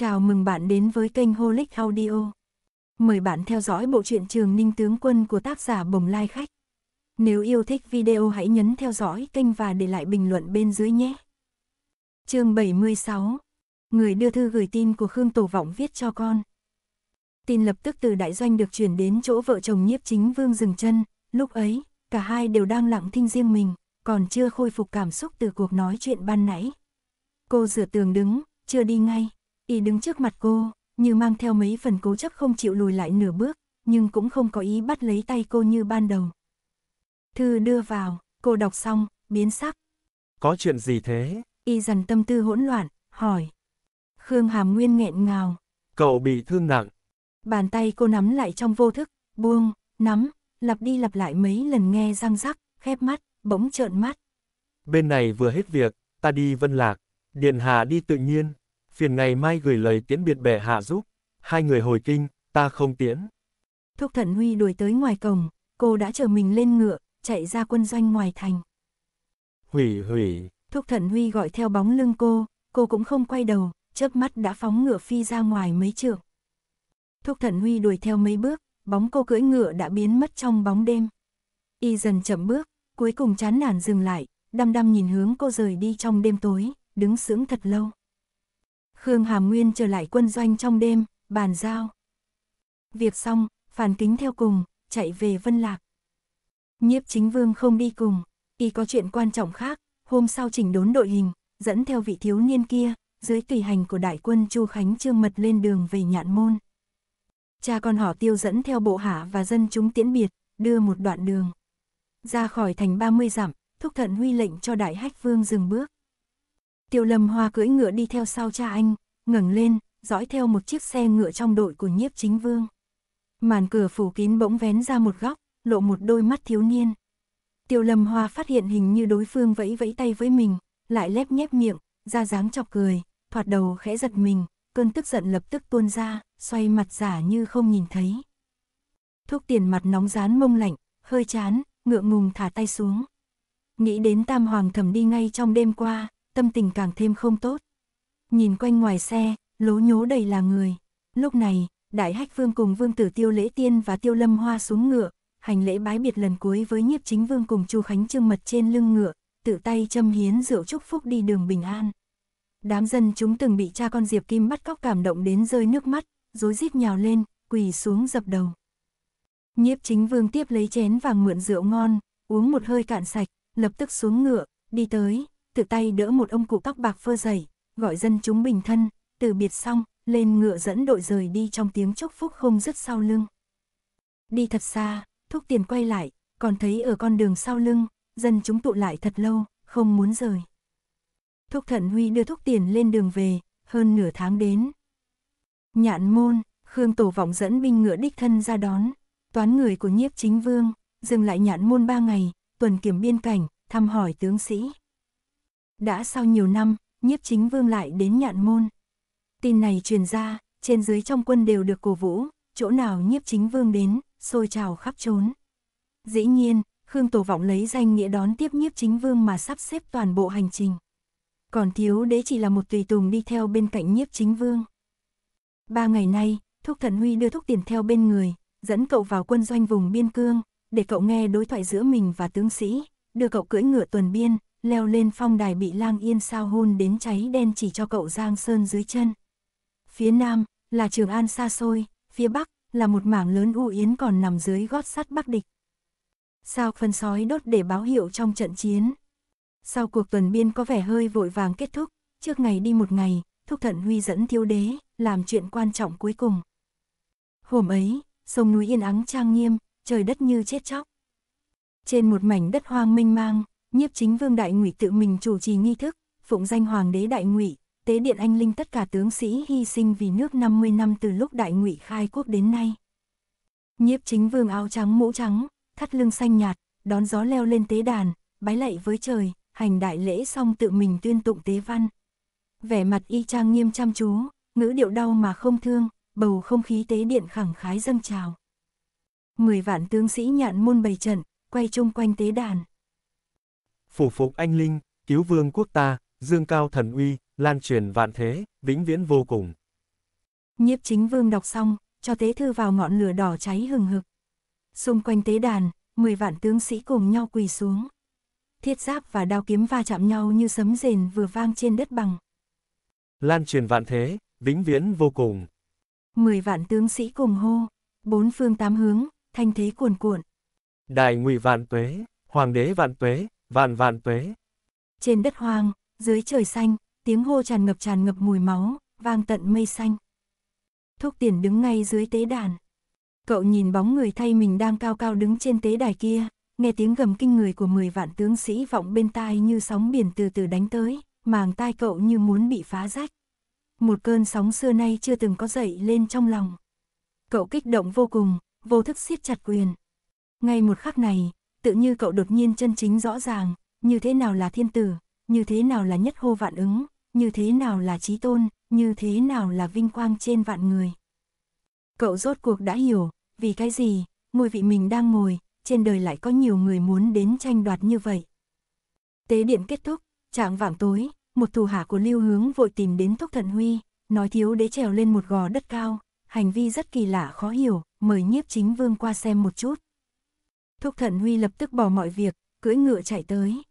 Chào mừng bạn đến với kênh Holic Audio. Mời bạn theo dõi bộ truyện Trường Ninh Tướng Quân của tác giả Bồng Lai Khách. Nếu yêu thích video hãy nhấn theo dõi kênh và để lại bình luận bên dưới nhé. chương 76 Người đưa thư gửi tin của Khương Tổ Vọng viết cho con. Tin lập tức từ đại doanh được chuyển đến chỗ vợ chồng nhiếp chính Vương dừng chân. Lúc ấy, cả hai đều đang lặng thinh riêng mình, còn chưa khôi phục cảm xúc từ cuộc nói chuyện ban nãy. Cô rửa tường đứng, chưa đi ngay Y đứng trước mặt cô, như mang theo mấy phần cố chấp không chịu lùi lại nửa bước, nhưng cũng không có ý bắt lấy tay cô như ban đầu. Thư đưa vào, cô đọc xong, biến sắc. Có chuyện gì thế? Y dần tâm tư hỗn loạn, hỏi. Khương Hàm Nguyên nghẹn ngào. Cậu bị thương nặng. Bàn tay cô nắm lại trong vô thức, buông, nắm, lặp đi lặp lại mấy lần nghe răng rắc, khép mắt, bỗng trợn mắt. Bên này vừa hết việc, ta đi vân lạc, điện hạ đi tự nhiên phiền ngày mai gửi lời tiễn biệt bệ hạ giúp. Hai người hồi kinh, ta không tiễn. Thúc Thận Huy đuổi tới ngoài cổng, cô đã chờ mình lên ngựa, chạy ra quân doanh ngoài thành. Hủy hủy. Thúc Thận Huy gọi theo bóng lưng cô, cô cũng không quay đầu, chớp mắt đã phóng ngựa phi ra ngoài mấy trượng. Thúc Thận Huy đuổi theo mấy bước, bóng cô cưỡi ngựa đã biến mất trong bóng đêm. Y dần chậm bước, cuối cùng chán nản dừng lại, đăm đăm nhìn hướng cô rời đi trong đêm tối, đứng sững thật lâu. Khương Hàm Nguyên trở lại quân doanh trong đêm, bàn giao. Việc xong, phản kính theo cùng, chạy về Vân Lạc. Nhiếp chính vương không đi cùng, y có chuyện quan trọng khác, hôm sau chỉnh đốn đội hình, dẫn theo vị thiếu niên kia, dưới tùy hành của đại quân Chu Khánh Trương Mật lên đường về nhạn môn. Cha con họ tiêu dẫn theo bộ hạ và dân chúng tiễn biệt, đưa một đoạn đường. Ra khỏi thành 30 dặm, Thúc Thận huy lệnh cho Đại Hách Vương dừng bước. Tiêu Lâm Hoa cưỡi ngựa đi theo sau cha anh, ngẩng lên, dõi theo một chiếc xe ngựa trong đội của nhiếp chính vương. Màn cửa phủ kín bỗng vén ra một góc, lộ một đôi mắt thiếu niên. Tiêu Lâm Hoa phát hiện hình như đối phương vẫy vẫy tay với mình, lại lép nhép miệng, ra dáng chọc cười, thoạt đầu khẽ giật mình, cơn tức giận lập tức tuôn ra, xoay mặt giả như không nhìn thấy. Thuốc tiền mặt nóng rán mông lạnh, hơi chán, ngựa ngùng thả tay xuống. Nghĩ đến tam hoàng thầm đi ngay trong đêm qua, tâm tình càng thêm không tốt. Nhìn quanh ngoài xe, lố nhố đầy là người. Lúc này, Đại Hách Vương cùng Vương Tử Tiêu Lễ Tiên và Tiêu Lâm Hoa xuống ngựa, hành lễ bái biệt lần cuối với nhiếp chính vương cùng Chu Khánh Trương mật trên lưng ngựa, tự tay châm hiến rượu chúc phúc đi đường bình an. Đám dân chúng từng bị cha con Diệp Kim bắt cóc cảm động đến rơi nước mắt, rối rít nhào lên, quỳ xuống dập đầu. Nhiếp chính vương tiếp lấy chén vàng mượn rượu ngon, uống một hơi cạn sạch, lập tức xuống ngựa, đi tới, tự tay đỡ một ông cụ tóc bạc phơ dày, gọi dân chúng bình thân, từ biệt xong, lên ngựa dẫn đội rời đi trong tiếng chúc phúc không dứt sau lưng. Đi thật xa, thúc tiền quay lại, còn thấy ở con đường sau lưng, dân chúng tụ lại thật lâu, không muốn rời. Thúc Thận Huy đưa thúc tiền lên đường về, hơn nửa tháng đến. Nhạn môn, Khương Tổ Vọng dẫn binh ngựa đích thân ra đón, toán người của nhiếp chính vương, dừng lại nhạn môn ba ngày, tuần kiểm biên cảnh, thăm hỏi tướng sĩ. Đã sau nhiều năm, nhiếp chính vương lại đến nhạn môn. Tin này truyền ra, trên dưới trong quân đều được cổ vũ, chỗ nào nhiếp chính vương đến, sôi trào khắp trốn. Dĩ nhiên, Khương Tổ Vọng lấy danh nghĩa đón tiếp nhiếp chính vương mà sắp xếp toàn bộ hành trình. Còn thiếu đế chỉ là một tùy tùng đi theo bên cạnh nhiếp chính vương. Ba ngày nay, Thúc Thần Huy đưa Thúc Tiền theo bên người, dẫn cậu vào quân doanh vùng biên cương, để cậu nghe đối thoại giữa mình và tướng sĩ, đưa cậu cưỡi ngựa tuần biên, leo lên phong đài bị lang yên sao hôn đến cháy đen chỉ cho cậu Giang Sơn dưới chân. Phía nam là Trường An xa xôi, phía bắc là một mảng lớn u yến còn nằm dưới gót sắt bắc địch. Sao phân sói đốt để báo hiệu trong trận chiến. Sau cuộc tuần biên có vẻ hơi vội vàng kết thúc, trước ngày đi một ngày, Thúc Thận Huy dẫn thiếu đế, làm chuyện quan trọng cuối cùng. Hôm ấy, sông núi yên ắng trang nghiêm, trời đất như chết chóc. Trên một mảnh đất hoang minh mang, nhiếp chính vương đại ngụy tự mình chủ trì nghi thức, phụng danh hoàng đế đại ngụy, tế điện anh linh tất cả tướng sĩ hy sinh vì nước 50 năm từ lúc đại ngụy khai quốc đến nay. Nhiếp chính vương áo trắng mũ trắng, thắt lưng xanh nhạt, đón gió leo lên tế đàn, bái lạy với trời, hành đại lễ xong tự mình tuyên tụng tế văn. Vẻ mặt y trang nghiêm chăm chú, ngữ điệu đau mà không thương, bầu không khí tế điện khẳng khái dâng trào. Mười vạn tướng sĩ nhạn môn bày trận, quay chung quanh tế đàn phủ phục anh linh, cứu vương quốc ta, dương cao thần uy, lan truyền vạn thế, vĩnh viễn vô cùng. Nhiếp chính vương đọc xong, cho tế thư vào ngọn lửa đỏ cháy hừng hực. Xung quanh tế đàn, 10 vạn tướng sĩ cùng nhau quỳ xuống. Thiết giáp và đao kiếm va chạm nhau như sấm rền vừa vang trên đất bằng. Lan truyền vạn thế, vĩnh viễn vô cùng. 10 vạn tướng sĩ cùng hô, bốn phương tám hướng, thanh thế cuồn cuộn. Đại ngụy vạn tuế, hoàng đế vạn tuế, Vạn vạn tuế. Trên đất hoang, dưới trời xanh, tiếng hô tràn ngập tràn ngập mùi máu, vang tận mây xanh. Thúc tiền đứng ngay dưới tế đàn. Cậu nhìn bóng người thay mình đang cao cao đứng trên tế đài kia, nghe tiếng gầm kinh người của 10 vạn tướng sĩ vọng bên tai như sóng biển từ từ đánh tới, màng tai cậu như muốn bị phá rách. Một cơn sóng xưa nay chưa từng có dậy lên trong lòng. Cậu kích động vô cùng, vô thức siết chặt quyền. Ngay một khắc này, tự như cậu đột nhiên chân chính rõ ràng, như thế nào là thiên tử, như thế nào là nhất hô vạn ứng, như thế nào là trí tôn, như thế nào là vinh quang trên vạn người. Cậu rốt cuộc đã hiểu, vì cái gì, ngôi vị mình đang ngồi, trên đời lại có nhiều người muốn đến tranh đoạt như vậy. Tế điện kết thúc, trạng vạng tối, một thủ hạ của Lưu Hướng vội tìm đến Thúc Thần Huy, nói thiếu đế trèo lên một gò đất cao, hành vi rất kỳ lạ khó hiểu, mời nhiếp chính vương qua xem một chút. Thúc Thận Huy lập tức bỏ mọi việc, cưỡi ngựa chạy tới.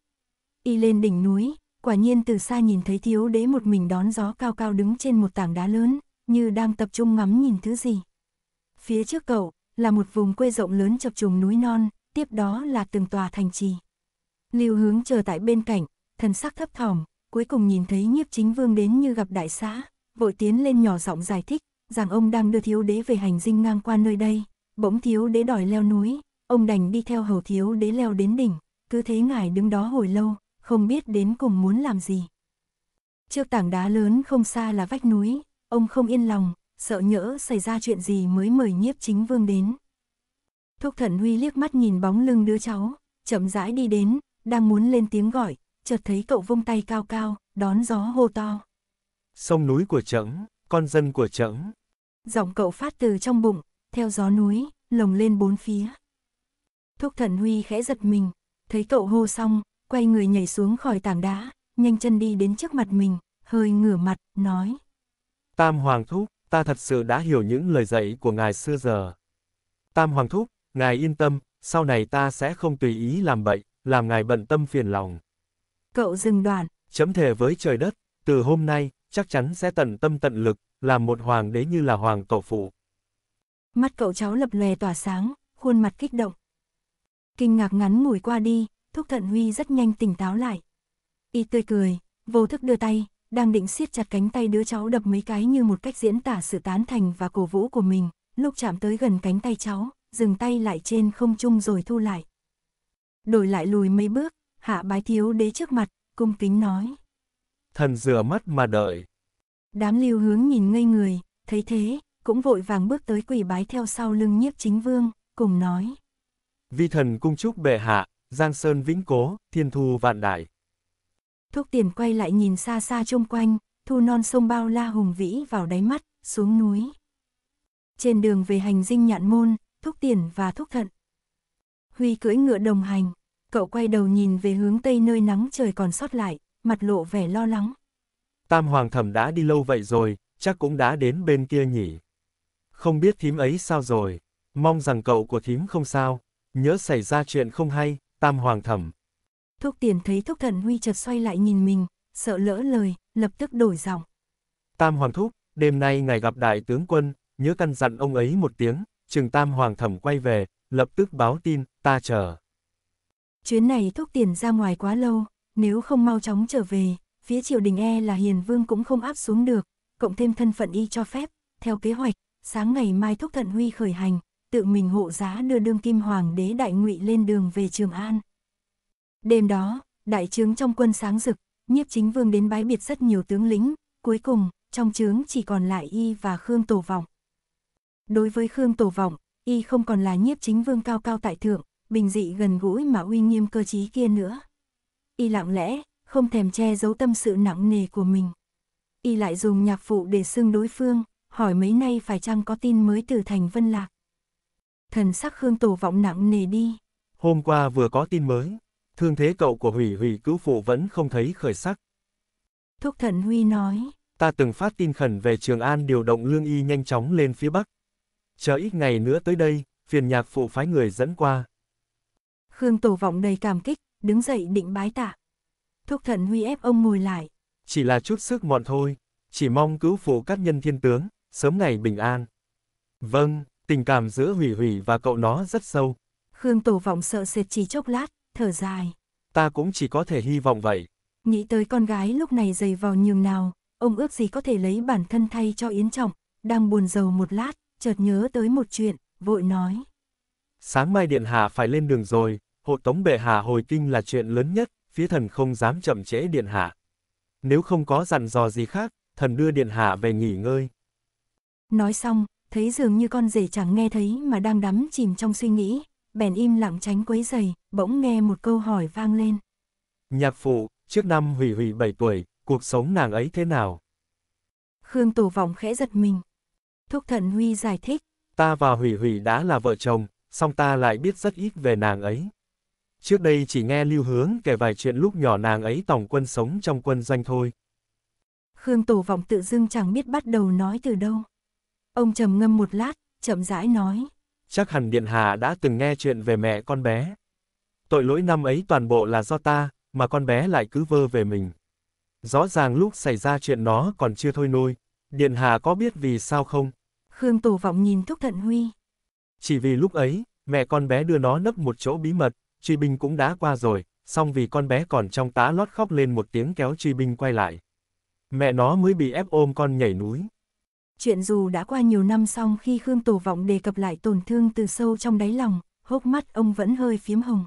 Y lên đỉnh núi, quả nhiên từ xa nhìn thấy thiếu đế một mình đón gió cao cao đứng trên một tảng đá lớn, như đang tập trung ngắm nhìn thứ gì. Phía trước cậu, là một vùng quê rộng lớn chập trùng núi non, tiếp đó là từng tòa thành trì. Lưu hướng chờ tại bên cạnh, thần sắc thấp thỏm, cuối cùng nhìn thấy nhiếp chính vương đến như gặp đại xã, vội tiến lên nhỏ giọng giải thích rằng ông đang đưa thiếu đế về hành dinh ngang qua nơi đây, bỗng thiếu đế đòi leo núi, ông đành đi theo hầu thiếu đế leo đến đỉnh, cứ thế ngài đứng đó hồi lâu, không biết đến cùng muốn làm gì. Trước tảng đá lớn không xa là vách núi, ông không yên lòng, sợ nhỡ xảy ra chuyện gì mới mời nhiếp chính vương đến. Thúc thần huy liếc mắt nhìn bóng lưng đứa cháu, chậm rãi đi đến, đang muốn lên tiếng gọi, chợt thấy cậu vung tay cao cao, đón gió hô to. Sông núi của trẫng, con dân của trẫng. Giọng cậu phát từ trong bụng, theo gió núi, lồng lên bốn phía. Thúc thần Huy khẽ giật mình, thấy cậu hô xong, quay người nhảy xuống khỏi tảng đá, nhanh chân đi đến trước mặt mình, hơi ngửa mặt, nói. Tam Hoàng Thúc, ta thật sự đã hiểu những lời dạy của ngài xưa giờ. Tam Hoàng Thúc, ngài yên tâm, sau này ta sẽ không tùy ý làm bậy, làm ngài bận tâm phiền lòng. Cậu dừng đoạn. Chấm thề với trời đất, từ hôm nay, chắc chắn sẽ tận tâm tận lực, làm một hoàng đế như là hoàng tổ phụ. Mắt cậu cháu lập lòe tỏa sáng, khuôn mặt kích động. Kinh ngạc ngắn ngủi qua đi, Thúc Thận Huy rất nhanh tỉnh táo lại. Y tươi cười, vô thức đưa tay, đang định siết chặt cánh tay đứa cháu đập mấy cái như một cách diễn tả sự tán thành và cổ vũ của mình, lúc chạm tới gần cánh tay cháu, dừng tay lại trên không trung rồi thu lại. Đổi lại lùi mấy bước, hạ bái thiếu đế trước mặt, cung kính nói. Thần rửa mắt mà đợi. Đám lưu hướng nhìn ngây người, thấy thế, cũng vội vàng bước tới quỷ bái theo sau lưng nhiếp chính vương, cùng nói. Vi thần cung chúc bệ hạ, Giang Sơn vĩnh cố, thiên thu vạn đại. thúc tiền quay lại nhìn xa xa chung quanh, thu non sông bao la hùng vĩ vào đáy mắt, xuống núi. Trên đường về hành dinh nhạn môn, thúc tiền và thúc thận. Huy cưỡi ngựa đồng hành, cậu quay đầu nhìn về hướng tây nơi nắng trời còn sót lại, mặt lộ vẻ lo lắng. Tam hoàng thẩm đã đi lâu vậy rồi, chắc cũng đã đến bên kia nhỉ. Không biết thím ấy sao rồi, mong rằng cậu của thím không sao nhớ xảy ra chuyện không hay, tam hoàng thẩm. Thúc tiền thấy thúc thần huy chợt xoay lại nhìn mình, sợ lỡ lời, lập tức đổi giọng. Tam hoàng thúc, đêm nay ngài gặp đại tướng quân, nhớ căn dặn ông ấy một tiếng, Trường tam hoàng thẩm quay về, lập tức báo tin, ta chờ. Chuyến này thúc tiền ra ngoài quá lâu, nếu không mau chóng trở về, phía triều đình e là hiền vương cũng không áp xuống được, cộng thêm thân phận y cho phép, theo kế hoạch, sáng ngày mai thúc thận huy khởi hành, tự mình hộ giá đưa đương kim hoàng đế đại ngụy lên đường về Trường An. Đêm đó, đại trướng trong quân sáng rực, nhiếp chính vương đến bái biệt rất nhiều tướng lĩnh, cuối cùng, trong trướng chỉ còn lại y và Khương Tổ Vọng. Đối với Khương Tổ Vọng, y không còn là nhiếp chính vương cao cao tại thượng, bình dị gần gũi mà uy nghiêm cơ trí kia nữa. Y lặng lẽ, không thèm che giấu tâm sự nặng nề của mình. Y lại dùng nhạc phụ để xưng đối phương, hỏi mấy nay phải chăng có tin mới từ thành Vân Lạc thần sắc Khương Tổ vọng nặng nề đi. Hôm qua vừa có tin mới, thương thế cậu của hủy hủy cứu phụ vẫn không thấy khởi sắc. Thúc thần Huy nói. Ta từng phát tin khẩn về Trường An điều động lương y nhanh chóng lên phía Bắc. Chờ ít ngày nữa tới đây, phiền nhạc phụ phái người dẫn qua. Khương Tổ vọng đầy cảm kích, đứng dậy định bái tạ. Thúc thần Huy ép ông ngồi lại. Chỉ là chút sức mọn thôi, chỉ mong cứu phụ các nhân thiên tướng, sớm ngày bình an. Vâng, tình cảm giữa Hủy Hủy và cậu nó rất sâu. Khương Tổ Vọng sợ sệt chỉ chốc lát, thở dài. Ta cũng chỉ có thể hy vọng vậy. Nghĩ tới con gái lúc này dày vào nhường nào, ông ước gì có thể lấy bản thân thay cho Yến Trọng, đang buồn rầu một lát, chợt nhớ tới một chuyện, vội nói. Sáng mai Điện Hạ phải lên đường rồi, hộ tống bệ hạ hồi kinh là chuyện lớn nhất, phía thần không dám chậm trễ Điện Hạ. Nếu không có dặn dò gì khác, thần đưa Điện Hạ về nghỉ ngơi. Nói xong, thấy dường như con rể chẳng nghe thấy mà đang đắm chìm trong suy nghĩ, bèn im lặng tránh quấy giày, bỗng nghe một câu hỏi vang lên. Nhạc phụ, trước năm Hủy Hủy 7 tuổi, cuộc sống nàng ấy thế nào? Khương Tổ Vọng khẽ giật mình. Thúc Thận Huy giải thích. Ta và Hủy Hủy đã là vợ chồng, song ta lại biết rất ít về nàng ấy. Trước đây chỉ nghe Lưu Hướng kể vài chuyện lúc nhỏ nàng ấy tổng quân sống trong quân doanh thôi. Khương Tổ Vọng tự dưng chẳng biết bắt đầu nói từ đâu. Ông trầm ngâm một lát, chậm rãi nói. Chắc hẳn Điện Hạ đã từng nghe chuyện về mẹ con bé. Tội lỗi năm ấy toàn bộ là do ta, mà con bé lại cứ vơ về mình. Rõ ràng lúc xảy ra chuyện nó còn chưa thôi nuôi, Điện Hạ có biết vì sao không? Khương Tổ Vọng nhìn Thúc Thận Huy. Chỉ vì lúc ấy, mẹ con bé đưa nó nấp một chỗ bí mật, truy binh cũng đã qua rồi, song vì con bé còn trong tá lót khóc lên một tiếng kéo truy binh quay lại. Mẹ nó mới bị ép ôm con nhảy núi chuyện dù đã qua nhiều năm xong khi Khương Tổ Vọng đề cập lại tổn thương từ sâu trong đáy lòng, hốc mắt ông vẫn hơi phiếm hồng.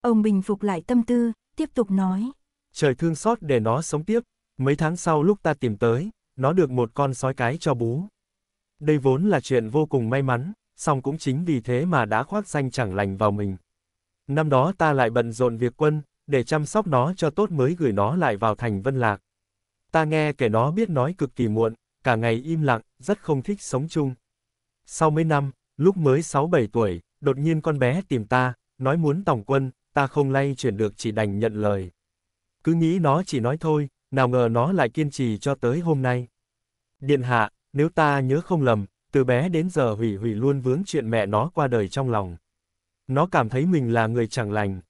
Ông bình phục lại tâm tư, tiếp tục nói. Trời thương xót để nó sống tiếp, mấy tháng sau lúc ta tìm tới, nó được một con sói cái cho bú. Đây vốn là chuyện vô cùng may mắn, song cũng chính vì thế mà đã khoác danh chẳng lành vào mình. Năm đó ta lại bận rộn việc quân, để chăm sóc nó cho tốt mới gửi nó lại vào thành Vân Lạc. Ta nghe kẻ nó biết nói cực kỳ muộn, cả ngày im lặng, rất không thích sống chung. Sau mấy năm, lúc mới 6-7 tuổi, đột nhiên con bé tìm ta, nói muốn tổng quân, ta không lay chuyển được chỉ đành nhận lời. Cứ nghĩ nó chỉ nói thôi, nào ngờ nó lại kiên trì cho tới hôm nay. Điện hạ, nếu ta nhớ không lầm, từ bé đến giờ hủy hủy luôn vướng chuyện mẹ nó qua đời trong lòng. Nó cảm thấy mình là người chẳng lành.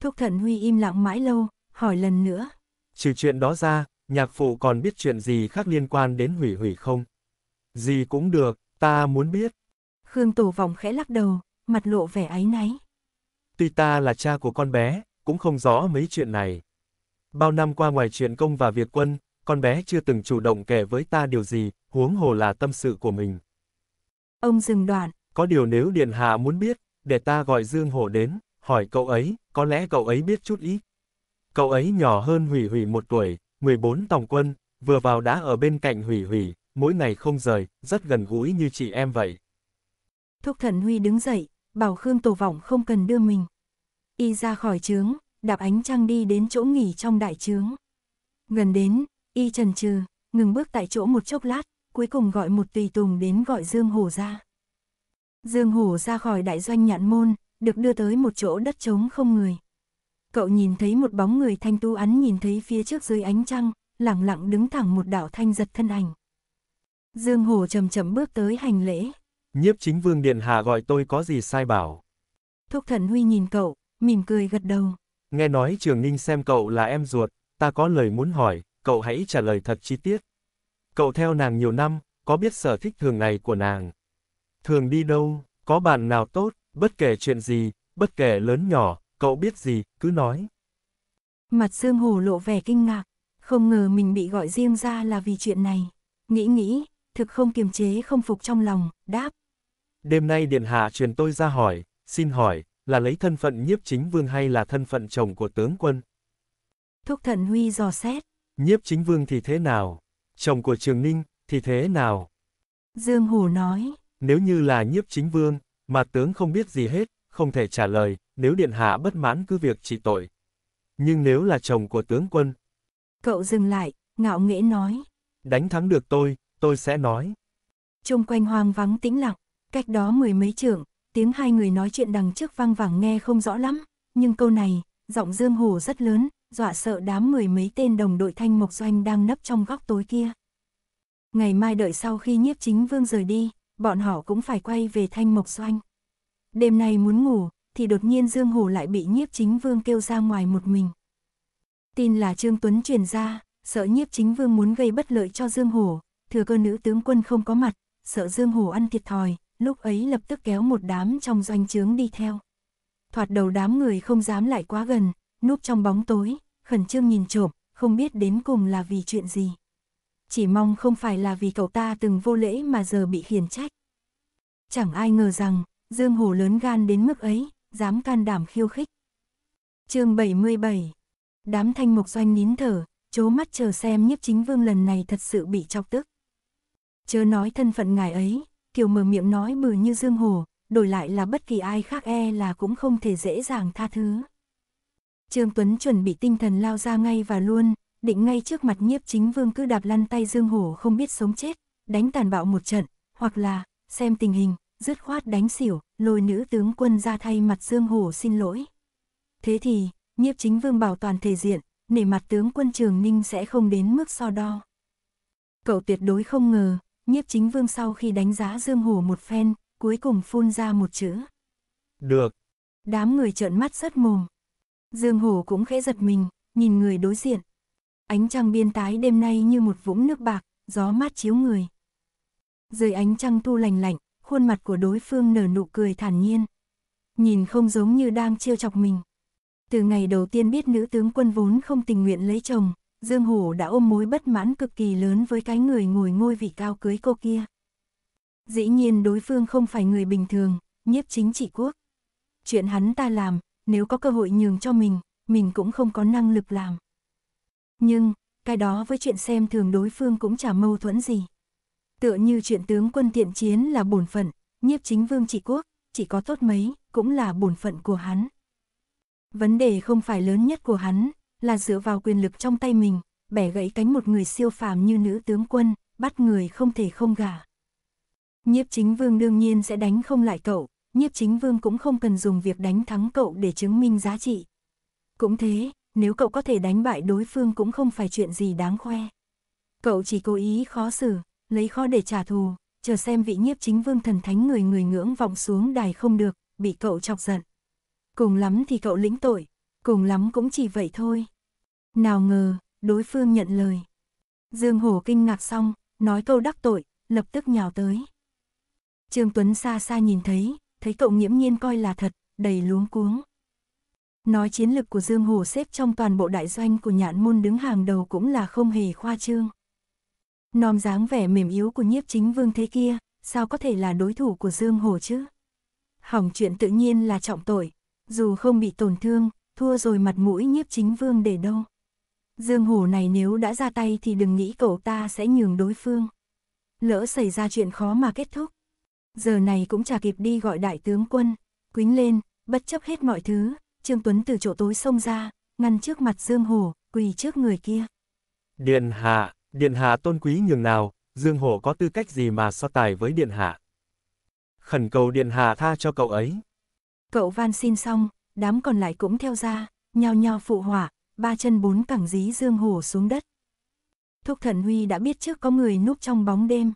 Thúc thần Huy im lặng mãi lâu, hỏi lần nữa. Trừ chuyện đó ra, nhạc phụ còn biết chuyện gì khác liên quan đến hủy hủy không? Gì cũng được, ta muốn biết. Khương Tổ Vòng khẽ lắc đầu, mặt lộ vẻ áy náy. Tuy ta là cha của con bé, cũng không rõ mấy chuyện này. Bao năm qua ngoài chuyện công và việc quân, con bé chưa từng chủ động kể với ta điều gì, huống hồ là tâm sự của mình. Ông dừng đoạn. Có điều nếu Điện Hạ muốn biết, để ta gọi Dương Hổ đến, hỏi cậu ấy, có lẽ cậu ấy biết chút ít. Cậu ấy nhỏ hơn Hủy Hủy một tuổi, 14 tòng quân, vừa vào đã ở bên cạnh Hủy Hủy, mỗi ngày không rời, rất gần gũi như chị em vậy. Thúc thần Huy đứng dậy, bảo Khương Tổ Vọng không cần đưa mình. Y ra khỏi trướng, đạp ánh trăng đi đến chỗ nghỉ trong đại trướng. Gần đến, Y trần trừ, ngừng bước tại chỗ một chốc lát, cuối cùng gọi một tùy tùng đến gọi Dương Hổ ra. Dương Hổ ra khỏi đại doanh nhạn môn, được đưa tới một chỗ đất trống không người cậu nhìn thấy một bóng người thanh tu hắn nhìn thấy phía trước dưới ánh trăng, lẳng lặng đứng thẳng một đạo thanh giật thân ảnh. Dương Hồ chậm chậm bước tới hành lễ. Nhiếp chính vương điện hạ gọi tôi có gì sai bảo. Thúc thần huy nhìn cậu, mỉm cười gật đầu. Nghe nói trường ninh xem cậu là em ruột, ta có lời muốn hỏi, cậu hãy trả lời thật chi tiết. Cậu theo nàng nhiều năm, có biết sở thích thường ngày của nàng. Thường đi đâu, có bạn nào tốt, bất kể chuyện gì, bất kể lớn nhỏ, cậu biết gì, cứ nói. Mặt Sương Hồ lộ vẻ kinh ngạc, không ngờ mình bị gọi riêng ra là vì chuyện này. Nghĩ nghĩ, thực không kiềm chế không phục trong lòng, đáp. Đêm nay Điện Hạ truyền tôi ra hỏi, xin hỏi, là lấy thân phận nhiếp chính vương hay là thân phận chồng của tướng quân? Thúc thần Huy dò xét. Nhiếp chính vương thì thế nào? Chồng của Trường Ninh, thì thế nào? Dương Hồ nói. Nếu như là nhiếp chính vương, mà tướng không biết gì hết, không thể trả lời, nếu điện hạ bất mãn cứ việc chỉ tội. Nhưng nếu là chồng của tướng quân. Cậu dừng lại, ngạo nghễ nói. Đánh thắng được tôi, tôi sẽ nói. Trung quanh hoang vắng tĩnh lặng, cách đó mười mấy trưởng, tiếng hai người nói chuyện đằng trước vang vẳng nghe không rõ lắm, nhưng câu này, giọng Dương Hồ rất lớn, dọa sợ đám mười mấy tên đồng đội thanh mộc doanh đang nấp trong góc tối kia. Ngày mai đợi sau khi nhiếp chính vương rời đi, bọn họ cũng phải quay về thanh mộc doanh. Đêm nay muốn ngủ, thì đột nhiên Dương Hổ lại bị nhiếp chính vương kêu ra ngoài một mình. Tin là Trương Tuấn truyền ra, sợ nhiếp chính vương muốn gây bất lợi cho Dương Hổ, thừa cơ nữ tướng quân không có mặt, sợ Dương Hổ ăn thiệt thòi, lúc ấy lập tức kéo một đám trong doanh trướng đi theo. Thoạt đầu đám người không dám lại quá gần, núp trong bóng tối, khẩn trương nhìn trộm, không biết đến cùng là vì chuyện gì. Chỉ mong không phải là vì cậu ta từng vô lễ mà giờ bị khiển trách. Chẳng ai ngờ rằng, Dương Hổ lớn gan đến mức ấy, dám can đảm khiêu khích. chương 77 Đám thanh mục doanh nín thở, chố mắt chờ xem nhiếp chính vương lần này thật sự bị chọc tức. Chớ nói thân phận ngài ấy, kiều mở miệng nói bừa như dương hồ, đổi lại là bất kỳ ai khác e là cũng không thể dễ dàng tha thứ. Trương Tuấn chuẩn bị tinh thần lao ra ngay và luôn, định ngay trước mặt nhiếp chính vương cứ đạp lăn tay Dương Hổ không biết sống chết, đánh tàn bạo một trận, hoặc là, xem tình hình, dứt khoát đánh xỉu, lôi nữ tướng quân ra thay mặt Dương Hổ xin lỗi. Thế thì, nhiếp chính vương bảo toàn thể diện, nể mặt tướng quân Trường Ninh sẽ không đến mức so đo. Cậu tuyệt đối không ngờ, nhiếp chính vương sau khi đánh giá Dương Hổ một phen, cuối cùng phun ra một chữ. Được. Đám người trợn mắt rất mồm. Dương Hổ cũng khẽ giật mình, nhìn người đối diện. Ánh trăng biên tái đêm nay như một vũng nước bạc, gió mát chiếu người. Dưới ánh trăng tu lành lạnh, khuôn mặt của đối phương nở nụ cười thản nhiên. Nhìn không giống như đang trêu chọc mình. Từ ngày đầu tiên biết nữ tướng quân vốn không tình nguyện lấy chồng, Dương Hổ đã ôm mối bất mãn cực kỳ lớn với cái người ngồi ngôi vị cao cưới cô kia. Dĩ nhiên đối phương không phải người bình thường, nhiếp chính trị quốc. Chuyện hắn ta làm, nếu có cơ hội nhường cho mình, mình cũng không có năng lực làm. Nhưng, cái đó với chuyện xem thường đối phương cũng chả mâu thuẫn gì. Tựa như chuyện tướng quân tiện chiến là bổn phận, nhiếp chính vương trị quốc, chỉ có tốt mấy, cũng là bổn phận của hắn. Vấn đề không phải lớn nhất của hắn, là dựa vào quyền lực trong tay mình, bẻ gãy cánh một người siêu phàm như nữ tướng quân, bắt người không thể không gả. Nhiếp chính vương đương nhiên sẽ đánh không lại cậu, nhiếp chính vương cũng không cần dùng việc đánh thắng cậu để chứng minh giá trị. Cũng thế, nếu cậu có thể đánh bại đối phương cũng không phải chuyện gì đáng khoe. Cậu chỉ cố ý khó xử, lấy khó để trả thù, chờ xem vị nhiếp chính vương thần thánh người người ngưỡng vọng xuống đài không được, bị cậu chọc giận. Cùng lắm thì cậu lĩnh tội, cùng lắm cũng chỉ vậy thôi. Nào ngờ, đối phương nhận lời. Dương Hổ kinh ngạc xong, nói câu đắc tội, lập tức nhào tới. Trương Tuấn xa xa nhìn thấy, thấy cậu nghiễm nhiên coi là thật, đầy luống cuống. Nói chiến lực của Dương Hổ xếp trong toàn bộ đại doanh của nhạn môn đứng hàng đầu cũng là không hề khoa trương. Nòm dáng vẻ mềm yếu của nhiếp chính vương thế kia, sao có thể là đối thủ của Dương hồ chứ? Hỏng chuyện tự nhiên là trọng tội, dù không bị tổn thương, thua rồi mặt mũi nhiếp chính vương để đâu. Dương hồ này nếu đã ra tay thì đừng nghĩ cậu ta sẽ nhường đối phương. Lỡ xảy ra chuyện khó mà kết thúc. Giờ này cũng chả kịp đi gọi đại tướng quân, quính lên, bất chấp hết mọi thứ, Trương Tuấn từ chỗ tối xông ra, ngăn trước mặt Dương hồ quỳ trước người kia. Điện hạ, Điện hạ tôn quý nhường nào, Dương Hổ có tư cách gì mà so tài với điện hạ? Khẩn cầu điện hạ tha cho cậu ấy. Cậu van xin xong, đám còn lại cũng theo ra, nhao nhao phụ hỏa, ba chân bốn cẳng dí Dương Hổ xuống đất. Thúc thần Huy đã biết trước có người núp trong bóng đêm.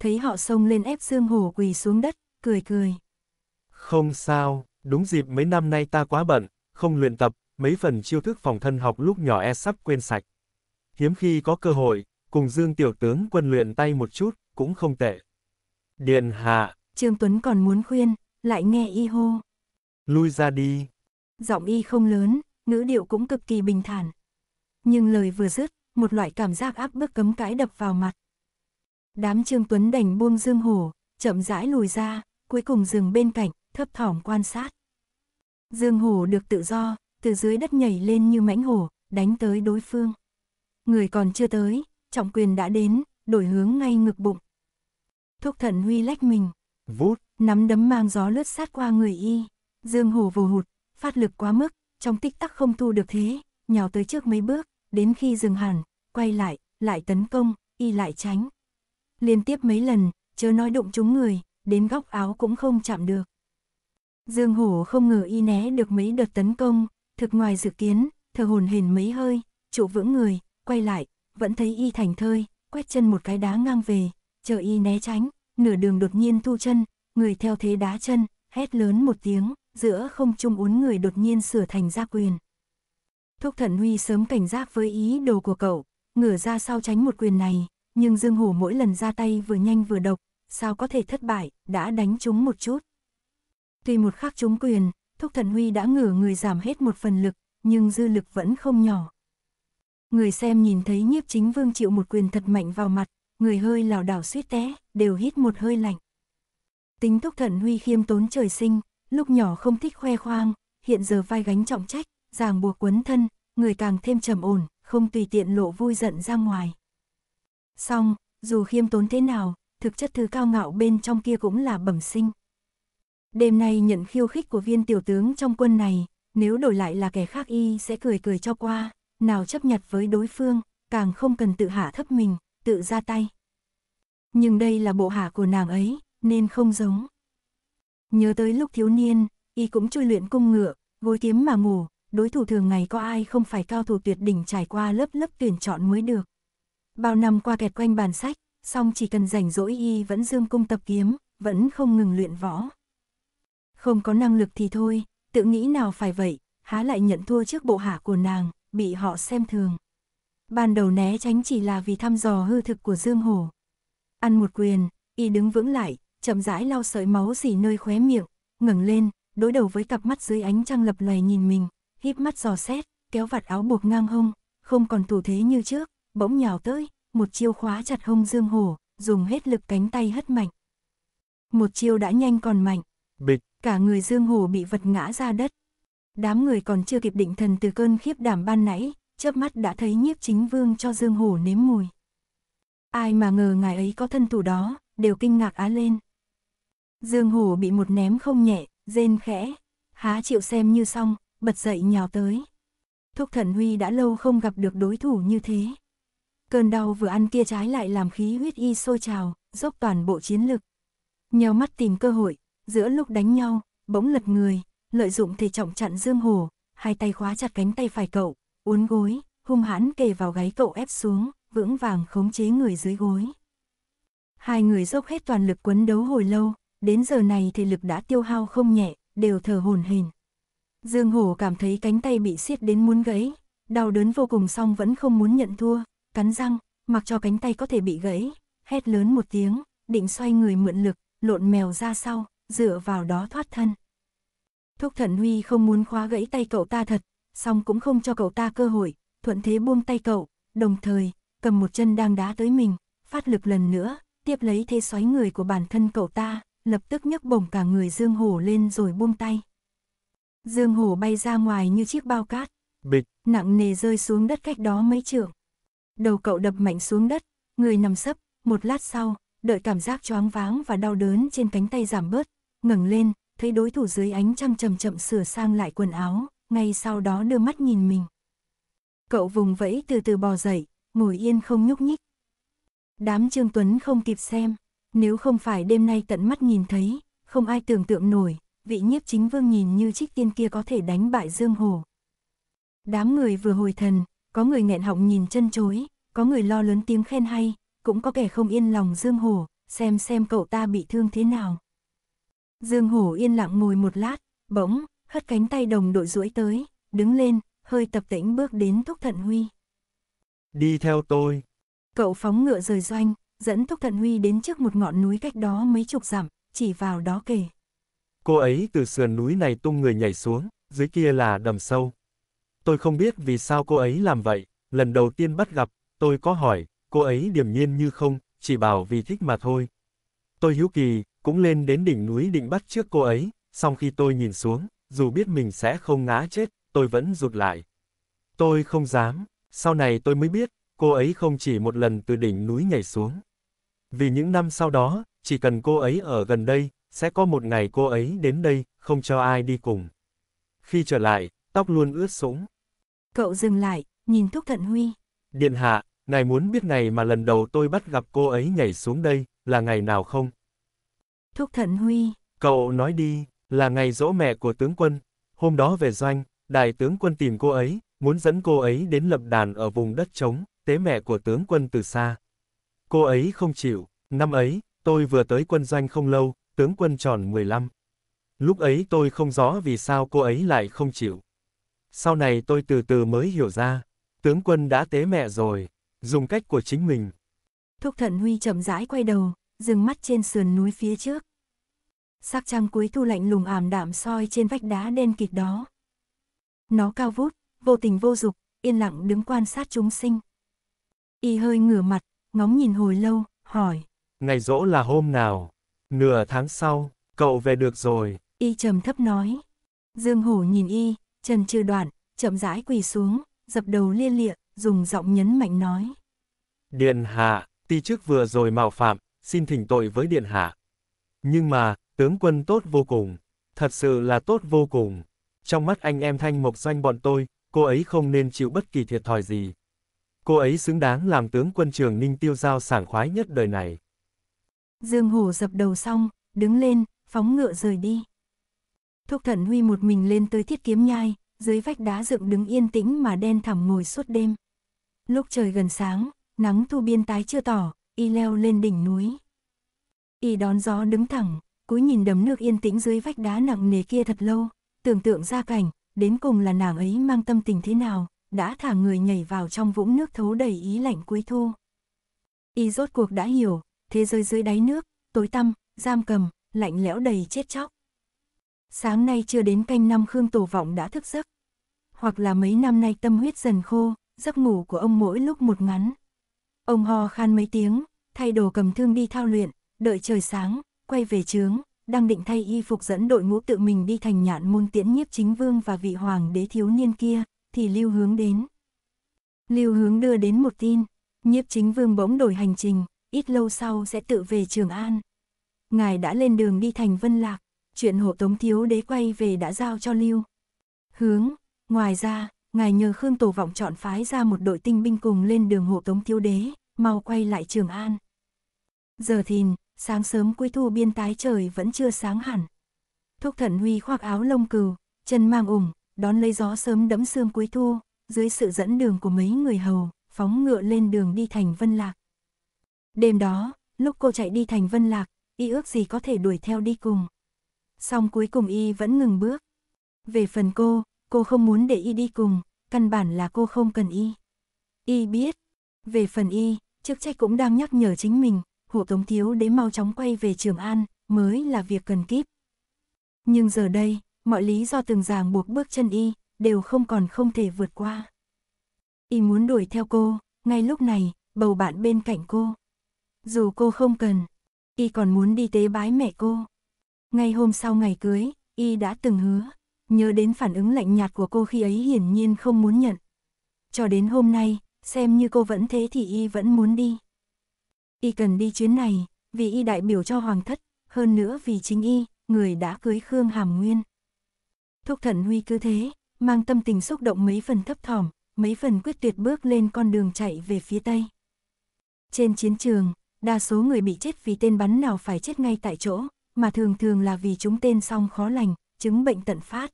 Thấy họ xông lên ép Dương Hổ quỳ xuống đất, cười cười. Không sao, đúng dịp mấy năm nay ta quá bận, không luyện tập, mấy phần chiêu thức phòng thân học lúc nhỏ e sắp quên sạch hiếm khi có cơ hội, cùng Dương Tiểu Tướng quân luyện tay một chút, cũng không tệ. Điện hạ. Trương Tuấn còn muốn khuyên, lại nghe y hô. Lui ra đi. Giọng y không lớn, ngữ điệu cũng cực kỳ bình thản. Nhưng lời vừa dứt, một loại cảm giác áp bức cấm cãi đập vào mặt. Đám Trương Tuấn đành buông Dương Hổ, chậm rãi lùi ra, cuối cùng dừng bên cạnh, thấp thỏm quan sát. Dương Hổ được tự do, từ dưới đất nhảy lên như mãnh hổ, đánh tới đối phương người còn chưa tới, trọng quyền đã đến, đổi hướng ngay ngực bụng. thuốc thần huy lách mình, vút, nắm đấm mang gió lướt sát qua người y, dương Hổ vồ hụt, phát lực quá mức, trong tích tắc không thu được thế, nhào tới trước mấy bước, đến khi dừng hẳn, quay lại, lại tấn công, y lại tránh. Liên tiếp mấy lần, chớ nói đụng chúng người, đến góc áo cũng không chạm được. Dương hổ không ngờ y né được mấy đợt tấn công, thực ngoài dự kiến, thờ hồn hển mấy hơi, trụ vững người, quay lại, vẫn thấy y thành thơi, quét chân một cái đá ngang về, chờ y né tránh, nửa đường đột nhiên thu chân, người theo thế đá chân, hét lớn một tiếng, giữa không trung uốn người đột nhiên sửa thành ra quyền. Thúc Thận Huy sớm cảnh giác với ý đồ của cậu, ngửa ra sau tránh một quyền này, nhưng Dương Hổ mỗi lần ra tay vừa nhanh vừa độc, sao có thể thất bại, đã đánh trúng một chút. Tuy một khắc trúng quyền, Thúc Thận Huy đã ngửa người giảm hết một phần lực, nhưng dư lực vẫn không nhỏ, Người xem nhìn thấy nhiếp chính vương chịu một quyền thật mạnh vào mặt, người hơi lảo đảo suýt té, đều hít một hơi lạnh. Tính thúc thận huy khiêm tốn trời sinh, lúc nhỏ không thích khoe khoang, hiện giờ vai gánh trọng trách, ràng buộc quấn thân, người càng thêm trầm ổn, không tùy tiện lộ vui giận ra ngoài. Xong, dù khiêm tốn thế nào, thực chất thứ cao ngạo bên trong kia cũng là bẩm sinh. Đêm nay nhận khiêu khích của viên tiểu tướng trong quân này, nếu đổi lại là kẻ khác y sẽ cười cười cho qua, nào chấp nhặt với đối phương, càng không cần tự hạ thấp mình, tự ra tay. Nhưng đây là bộ hạ của nàng ấy, nên không giống. Nhớ tới lúc thiếu niên, y cũng chui luyện cung ngựa, gối kiếm mà ngủ, đối thủ thường ngày có ai không phải cao thủ tuyệt đỉnh trải qua lớp lớp tuyển chọn mới được. Bao năm qua kẹt quanh bàn sách, song chỉ cần rảnh rỗi y vẫn dương cung tập kiếm, vẫn không ngừng luyện võ. Không có năng lực thì thôi, tự nghĩ nào phải vậy, há lại nhận thua trước bộ hạ của nàng, bị họ xem thường. Ban đầu né tránh chỉ là vì thăm dò hư thực của Dương Hổ. Ăn một quyền, y đứng vững lại, chậm rãi lau sợi máu dì nơi khóe miệng, ngẩng lên, đối đầu với cặp mắt dưới ánh trăng lập loè nhìn mình, híp mắt dò xét, kéo vạt áo buộc ngang hông, không còn thủ thế như trước, bỗng nhào tới, một chiêu khóa chặt hông Dương Hổ, dùng hết lực cánh tay hất mạnh. Một chiêu đã nhanh còn mạnh. Bịch, cả người Dương Hổ bị vật ngã ra đất, đám người còn chưa kịp định thần từ cơn khiếp đảm ban nãy, chớp mắt đã thấy nhiếp chính vương cho Dương Hổ nếm mùi. Ai mà ngờ ngài ấy có thân thủ đó, đều kinh ngạc á lên. Dương Hổ bị một ném không nhẹ, rên khẽ, há chịu xem như xong, bật dậy nhào tới. Thúc thần Huy đã lâu không gặp được đối thủ như thế. Cơn đau vừa ăn kia trái lại làm khí huyết y sôi trào, dốc toàn bộ chiến lực. Nheo mắt tìm cơ hội, giữa lúc đánh nhau, bỗng lật người, lợi dụng thể trọng chặn Dương Hồ, hai tay khóa chặt cánh tay phải cậu, uốn gối, hung hãn kề vào gáy cậu ép xuống, vững vàng khống chế người dưới gối. Hai người dốc hết toàn lực quấn đấu hồi lâu, đến giờ này thể lực đã tiêu hao không nhẹ, đều thở hồn hển. Dương hồ cảm thấy cánh tay bị siết đến muốn gãy, đau đớn vô cùng song vẫn không muốn nhận thua, cắn răng, mặc cho cánh tay có thể bị gãy, hét lớn một tiếng, định xoay người mượn lực, lộn mèo ra sau, dựa vào đó thoát thân. Thúc Thần Huy không muốn khóa gãy tay cậu ta thật, song cũng không cho cậu ta cơ hội, thuận thế buông tay cậu, đồng thời, cầm một chân đang đá tới mình, phát lực lần nữa, tiếp lấy thế xoáy người của bản thân cậu ta, lập tức nhấc bổng cả người Dương Hổ lên rồi buông tay. Dương Hổ bay ra ngoài như chiếc bao cát, bịch, nặng nề rơi xuống đất cách đó mấy trượng. Đầu cậu đập mạnh xuống đất, người nằm sấp, một lát sau, đợi cảm giác choáng váng và đau đớn trên cánh tay giảm bớt, ngẩng lên, thấy đối thủ dưới ánh trăng chậm chậm sửa sang lại quần áo, ngay sau đó đưa mắt nhìn mình. Cậu vùng vẫy từ từ bò dậy, ngồi yên không nhúc nhích. Đám Trương Tuấn không kịp xem, nếu không phải đêm nay tận mắt nhìn thấy, không ai tưởng tượng nổi, vị nhiếp chính vương nhìn như trích tiên kia có thể đánh bại Dương Hồ. Đám người vừa hồi thần, có người nghẹn họng nhìn chân chối, có người lo lớn tiếng khen hay, cũng có kẻ không yên lòng Dương Hồ, xem xem cậu ta bị thương thế nào. Dương Hổ yên lặng ngồi một lát, bỗng, hất cánh tay đồng đội duỗi tới, đứng lên, hơi tập tĩnh bước đến Thúc Thận Huy. Đi theo tôi. Cậu phóng ngựa rời doanh, dẫn Thúc Thận Huy đến trước một ngọn núi cách đó mấy chục dặm, chỉ vào đó kể. Cô ấy từ sườn núi này tung người nhảy xuống, dưới kia là đầm sâu. Tôi không biết vì sao cô ấy làm vậy, lần đầu tiên bắt gặp, tôi có hỏi, cô ấy điềm nhiên như không, chỉ bảo vì thích mà thôi. Tôi hiếu kỳ, cũng lên đến đỉnh núi định bắt trước cô ấy, song khi tôi nhìn xuống, dù biết mình sẽ không ngã chết, tôi vẫn rụt lại. Tôi không dám, sau này tôi mới biết, cô ấy không chỉ một lần từ đỉnh núi nhảy xuống. Vì những năm sau đó, chỉ cần cô ấy ở gần đây, sẽ có một ngày cô ấy đến đây, không cho ai đi cùng. Khi trở lại, tóc luôn ướt sũng. Cậu dừng lại, nhìn Thúc Thận Huy. Điện hạ, ngài muốn biết ngày mà lần đầu tôi bắt gặp cô ấy nhảy xuống đây, là ngày nào không? Thúc Thận Huy. Cậu nói đi, là ngày dỗ mẹ của tướng quân. Hôm đó về doanh, đại tướng quân tìm cô ấy, muốn dẫn cô ấy đến lập đàn ở vùng đất trống, tế mẹ của tướng quân từ xa. Cô ấy không chịu, năm ấy, tôi vừa tới quân doanh không lâu, tướng quân tròn 15. Lúc ấy tôi không rõ vì sao cô ấy lại không chịu. Sau này tôi từ từ mới hiểu ra, tướng quân đã tế mẹ rồi, dùng cách của chính mình. Thúc Thận Huy chậm rãi quay đầu, dừng mắt trên sườn núi phía trước. Sắc trăng cuối thu lạnh lùng ảm đạm soi trên vách đá đen kịt đó. Nó cao vút, vô tình vô dục, yên lặng đứng quan sát chúng sinh. Y hơi ngửa mặt, ngóng nhìn hồi lâu, hỏi. Ngày rỗ là hôm nào? Nửa tháng sau, cậu về được rồi. Y trầm thấp nói. Dương Hổ nhìn Y, chân chưa đoạn, chậm rãi quỳ xuống, dập đầu liên lịa, dùng giọng nhấn mạnh nói. Điện hạ, ti trước vừa rồi mạo phạm, xin thỉnh tội với điện hạ. Nhưng mà, Tướng quân tốt vô cùng, thật sự là tốt vô cùng. Trong mắt anh em Thanh Mộc Doanh bọn tôi, cô ấy không nên chịu bất kỳ thiệt thòi gì. Cô ấy xứng đáng làm tướng quân trường Ninh Tiêu Giao sảng khoái nhất đời này. Dương Hổ dập đầu xong, đứng lên, phóng ngựa rời đi. Thúc thận Huy một mình lên tới thiết kiếm nhai, dưới vách đá dựng đứng yên tĩnh mà đen thẳm ngồi suốt đêm. Lúc trời gần sáng, nắng thu biên tái chưa tỏ, y leo lên đỉnh núi. Y đón gió đứng thẳng, cúi nhìn đầm nước yên tĩnh dưới vách đá nặng nề kia thật lâu, tưởng tượng ra cảnh, đến cùng là nàng ấy mang tâm tình thế nào, đã thả người nhảy vào trong vũng nước thấu đầy ý lạnh cuối thu. Y rốt cuộc đã hiểu, thế giới dưới đáy nước, tối tăm, giam cầm, lạnh lẽo đầy chết chóc. Sáng nay chưa đến canh năm Khương Tổ Vọng đã thức giấc. Hoặc là mấy năm nay tâm huyết dần khô, giấc ngủ của ông mỗi lúc một ngắn. Ông ho khan mấy tiếng, thay đồ cầm thương đi thao luyện, đợi trời sáng, quay về trướng, đang định thay y phục dẫn đội ngũ tự mình đi thành nhạn môn tiễn nhiếp chính vương và vị hoàng đế thiếu niên kia, thì lưu hướng đến. Lưu hướng đưa đến một tin, nhiếp chính vương bỗng đổi hành trình, ít lâu sau sẽ tự về Trường An. Ngài đã lên đường đi thành Vân Lạc, chuyện hộ tống thiếu đế quay về đã giao cho Lưu. Hướng, ngoài ra, ngài nhờ Khương Tổ Vọng chọn phái ra một đội tinh binh cùng lên đường hộ tống thiếu đế, mau quay lại Trường An. Giờ thìn, sáng sớm cuối thu biên tái trời vẫn chưa sáng hẳn. Thúc thận Huy khoác áo lông cừu, chân mang ủng, đón lấy gió sớm đẫm sương cuối thu, dưới sự dẫn đường của mấy người hầu, phóng ngựa lên đường đi thành Vân Lạc. Đêm đó, lúc cô chạy đi thành Vân Lạc, y ước gì có thể đuổi theo đi cùng. Song cuối cùng y vẫn ngừng bước. Về phần cô, cô không muốn để y đi cùng, căn bản là cô không cần y. Y biết, về phần y, chức trách cũng đang nhắc nhở chính mình, hộ tống thiếu đế mau chóng quay về Trường An, mới là việc cần kíp. Nhưng giờ đây, mọi lý do từng ràng buộc bước chân y, đều không còn không thể vượt qua. Y muốn đuổi theo cô, ngay lúc này, bầu bạn bên cạnh cô. Dù cô không cần, y còn muốn đi tế bái mẹ cô. Ngay hôm sau ngày cưới, y đã từng hứa, nhớ đến phản ứng lạnh nhạt của cô khi ấy hiển nhiên không muốn nhận. Cho đến hôm nay, xem như cô vẫn thế thì y vẫn muốn đi. Y cần đi chuyến này, vì y đại biểu cho hoàng thất, hơn nữa vì chính y, người đã cưới Khương Hàm Nguyên. Thúc thận huy cứ thế, mang tâm tình xúc động mấy phần thấp thỏm, mấy phần quyết tuyệt bước lên con đường chạy về phía Tây. Trên chiến trường, đa số người bị chết vì tên bắn nào phải chết ngay tại chỗ, mà thường thường là vì chúng tên xong khó lành, chứng bệnh tận phát.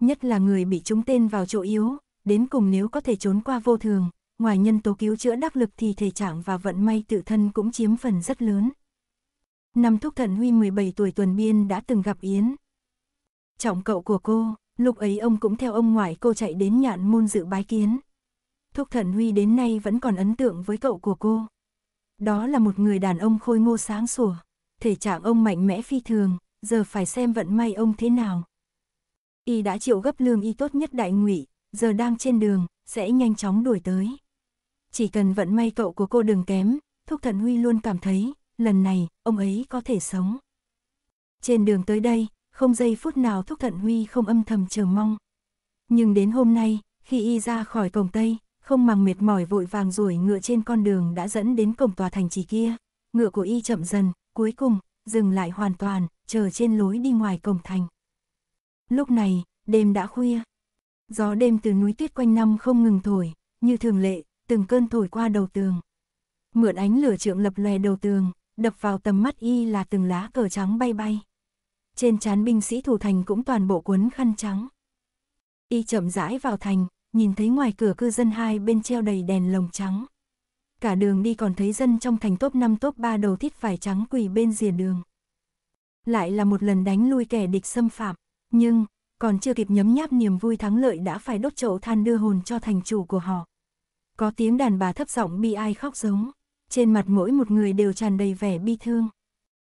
Nhất là người bị chúng tên vào chỗ yếu, đến cùng nếu có thể trốn qua vô thường, ngoài nhân tố cứu chữa đắc lực thì thể trạng và vận may tự thân cũng chiếm phần rất lớn. Năm Thúc Thận Huy 17 tuổi tuần biên đã từng gặp Yến. Trọng cậu của cô, lúc ấy ông cũng theo ông ngoại cô chạy đến nhạn môn dự bái kiến. Thúc Thận Huy đến nay vẫn còn ấn tượng với cậu của cô. Đó là một người đàn ông khôi ngô sáng sủa, thể trạng ông mạnh mẽ phi thường, giờ phải xem vận may ông thế nào. Y đã chịu gấp lương y tốt nhất đại ngụy, giờ đang trên đường, sẽ nhanh chóng đuổi tới chỉ cần vận may cậu của cô đừng kém, Thúc Thận Huy luôn cảm thấy, lần này, ông ấy có thể sống. Trên đường tới đây, không giây phút nào Thúc Thận Huy không âm thầm chờ mong. Nhưng đến hôm nay, khi y ra khỏi cổng Tây, không màng mệt mỏi vội vàng ruổi ngựa trên con đường đã dẫn đến cổng tòa thành trì kia. Ngựa của y chậm dần, cuối cùng, dừng lại hoàn toàn, chờ trên lối đi ngoài cổng thành. Lúc này, đêm đã khuya. Gió đêm từ núi tuyết quanh năm không ngừng thổi, như thường lệ, từng cơn thổi qua đầu tường. Mượn ánh lửa trượng lập lòe đầu tường, đập vào tầm mắt y là từng lá cờ trắng bay bay. Trên chán binh sĩ thủ thành cũng toàn bộ cuốn khăn trắng. Y chậm rãi vào thành, nhìn thấy ngoài cửa cư dân hai bên treo đầy đèn lồng trắng. Cả đường đi còn thấy dân trong thành top 5 top 3 đầu thít vải trắng quỳ bên rìa đường. Lại là một lần đánh lui kẻ địch xâm phạm, nhưng còn chưa kịp nhấm nháp niềm vui thắng lợi đã phải đốt chậu than đưa hồn cho thành chủ của họ. Có tiếng đàn bà thấp giọng bi ai khóc giống, trên mặt mỗi một người đều tràn đầy vẻ bi thương.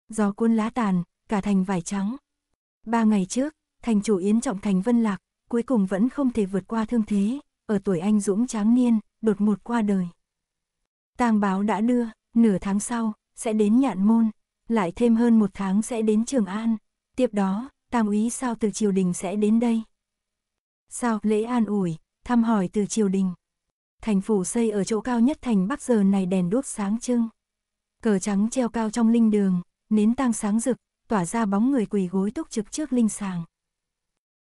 Gió cuốn lá tàn, cả thành vải trắng. Ba ngày trước, thành chủ Yến Trọng Thành Vân Lạc, cuối cùng vẫn không thể vượt qua thương thế, ở tuổi anh dũng tráng niên, đột một qua đời. Tang báo đã đưa, nửa tháng sau, sẽ đến nhạn môn, lại thêm hơn một tháng sẽ đến Trường An. Tiếp đó, tam úy sao từ triều đình sẽ đến đây. Sao lễ an ủi, thăm hỏi từ triều đình thành phủ xây ở chỗ cao nhất thành Bắc giờ này đèn đuốc sáng trưng. Cờ trắng treo cao trong linh đường, nến tang sáng rực, tỏa ra bóng người quỳ gối túc trực trước linh sàng.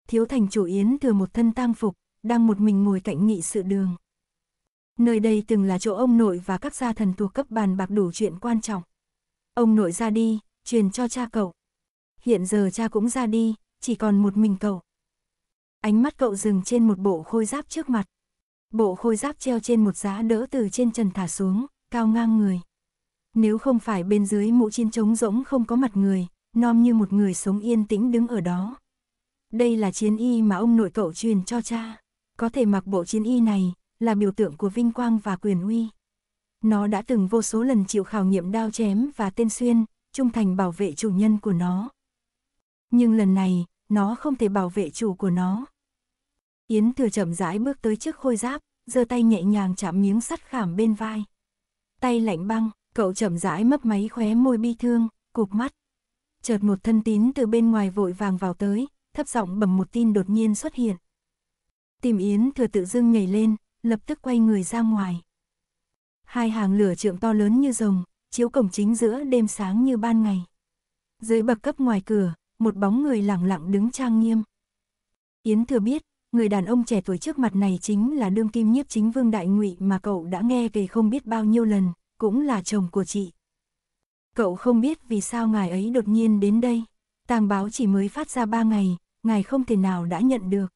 Thiếu thành chủ Yến thừa một thân tang phục, đang một mình ngồi cạnh nghị sự đường. Nơi đây từng là chỗ ông nội và các gia thần thuộc cấp bàn bạc đủ chuyện quan trọng. Ông nội ra đi, truyền cho cha cậu. Hiện giờ cha cũng ra đi, chỉ còn một mình cậu. Ánh mắt cậu dừng trên một bộ khôi giáp trước mặt. Bộ khôi giáp treo trên một giá đỡ từ trên trần thả xuống, cao ngang người. Nếu không phải bên dưới mũ chiên trống rỗng không có mặt người, nom như một người sống yên tĩnh đứng ở đó. Đây là chiến y mà ông nội cậu truyền cho cha. Có thể mặc bộ chiến y này, là biểu tượng của vinh quang và quyền uy. Nó đã từng vô số lần chịu khảo nghiệm đao chém và tên xuyên, trung thành bảo vệ chủ nhân của nó. Nhưng lần này, nó không thể bảo vệ chủ của nó, Yến thừa chậm rãi bước tới trước khôi giáp, giơ tay nhẹ nhàng chạm miếng sắt khảm bên vai. Tay lạnh băng, cậu chậm rãi mấp máy khóe môi bi thương, cụp mắt. Chợt một thân tín từ bên ngoài vội vàng vào tới, thấp giọng bẩm một tin đột nhiên xuất hiện. Tìm Yến thừa tự dưng nhảy lên, lập tức quay người ra ngoài. Hai hàng lửa trượng to lớn như rồng, chiếu cổng chính giữa đêm sáng như ban ngày. Dưới bậc cấp ngoài cửa, một bóng người lặng lặng đứng trang nghiêm. Yến thừa biết, người đàn ông trẻ tuổi trước mặt này chính là đương kim nhiếp chính vương đại ngụy mà cậu đã nghe về không biết bao nhiêu lần, cũng là chồng của chị. Cậu không biết vì sao ngài ấy đột nhiên đến đây, tàng báo chỉ mới phát ra ba ngày, ngài không thể nào đã nhận được.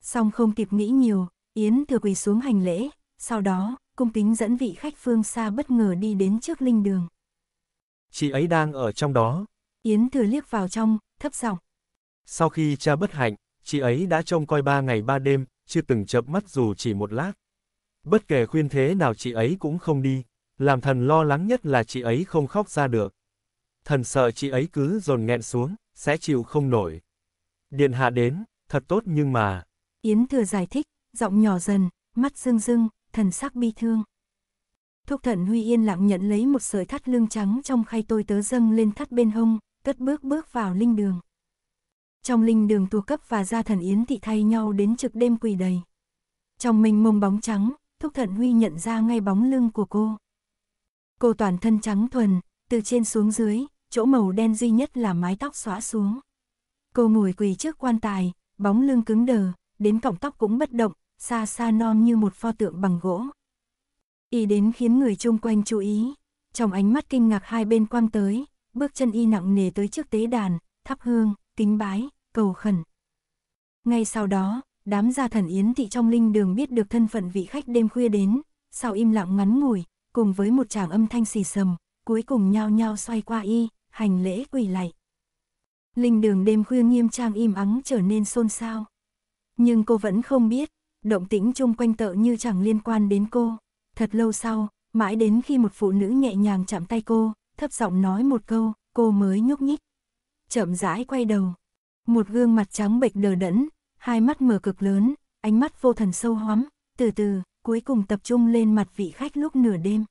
Song không kịp nghĩ nhiều, Yến thừa quỳ xuống hành lễ, sau đó, cung kính dẫn vị khách phương xa bất ngờ đi đến trước linh đường. Chị ấy đang ở trong đó. Yến thừa liếc vào trong, thấp giọng. Sau khi cha bất hạnh, chị ấy đã trông coi ba ngày ba đêm, chưa từng chớp mắt dù chỉ một lát. Bất kể khuyên thế nào chị ấy cũng không đi, làm thần lo lắng nhất là chị ấy không khóc ra được. Thần sợ chị ấy cứ dồn nghẹn xuống, sẽ chịu không nổi. Điện hạ đến, thật tốt nhưng mà... Yến thừa giải thích, giọng nhỏ dần, mắt rưng rưng, thần sắc bi thương. Thúc thần Huy yên lặng nhận lấy một sợi thắt lưng trắng trong khay tôi tớ dâng lên thắt bên hông, cất bước bước vào linh đường trong linh đường tu cấp và gia thần yến thị thay nhau đến trực đêm quỳ đầy. Trong mình mông bóng trắng, Thúc Thận Huy nhận ra ngay bóng lưng của cô. Cô toàn thân trắng thuần, từ trên xuống dưới, chỗ màu đen duy nhất là mái tóc xóa xuống. Cô ngồi quỳ trước quan tài, bóng lưng cứng đờ, đến cọng tóc cũng bất động, xa xa non như một pho tượng bằng gỗ. Y đến khiến người chung quanh chú ý, trong ánh mắt kinh ngạc hai bên quang tới, bước chân y nặng nề tới trước tế đàn, thắp hương kính bái, cầu khẩn. Ngay sau đó, đám gia thần yến thị trong linh đường biết được thân phận vị khách đêm khuya đến, sau im lặng ngắn ngủi, cùng với một tràng âm thanh xì sầm, cuối cùng nhao nhao xoay qua y, hành lễ quỳ lạy. Linh đường đêm khuya nghiêm trang im ắng trở nên xôn xao. Nhưng cô vẫn không biết, động tĩnh chung quanh tợ như chẳng liên quan đến cô. Thật lâu sau, mãi đến khi một phụ nữ nhẹ nhàng chạm tay cô, thấp giọng nói một câu, cô mới nhúc nhích chậm rãi quay đầu. Một gương mặt trắng bệch đờ đẫn, hai mắt mở cực lớn, ánh mắt vô thần sâu hóm, từ từ, cuối cùng tập trung lên mặt vị khách lúc nửa đêm.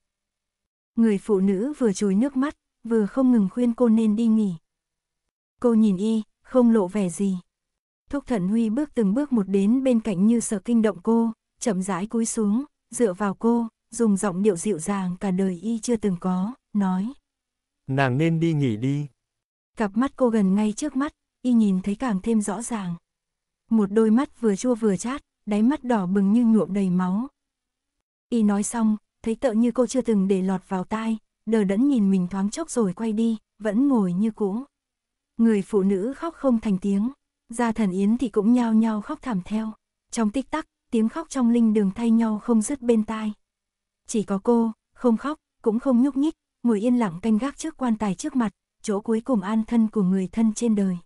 Người phụ nữ vừa chùi nước mắt, vừa không ngừng khuyên cô nên đi nghỉ. Cô nhìn y, không lộ vẻ gì. Thúc Thận Huy bước từng bước một đến bên cạnh như sợ kinh động cô, chậm rãi cúi xuống, dựa vào cô, dùng giọng điệu dịu dàng cả đời y chưa từng có, nói. Nàng nên đi nghỉ đi. Cặp mắt cô gần ngay trước mắt, y nhìn thấy càng thêm rõ ràng. Một đôi mắt vừa chua vừa chát, đáy mắt đỏ bừng như nhuộm đầy máu. Y nói xong, thấy tợ như cô chưa từng để lọt vào tai, đờ đẫn nhìn mình thoáng chốc rồi quay đi, vẫn ngồi như cũ. Người phụ nữ khóc không thành tiếng, gia thần yến thì cũng nhao nhao khóc thảm theo. Trong tích tắc, tiếng khóc trong linh đường thay nhau không dứt bên tai. Chỉ có cô, không khóc, cũng không nhúc nhích, ngồi yên lặng canh gác trước quan tài trước mặt, chỗ cuối cùng an thân của người thân trên đời.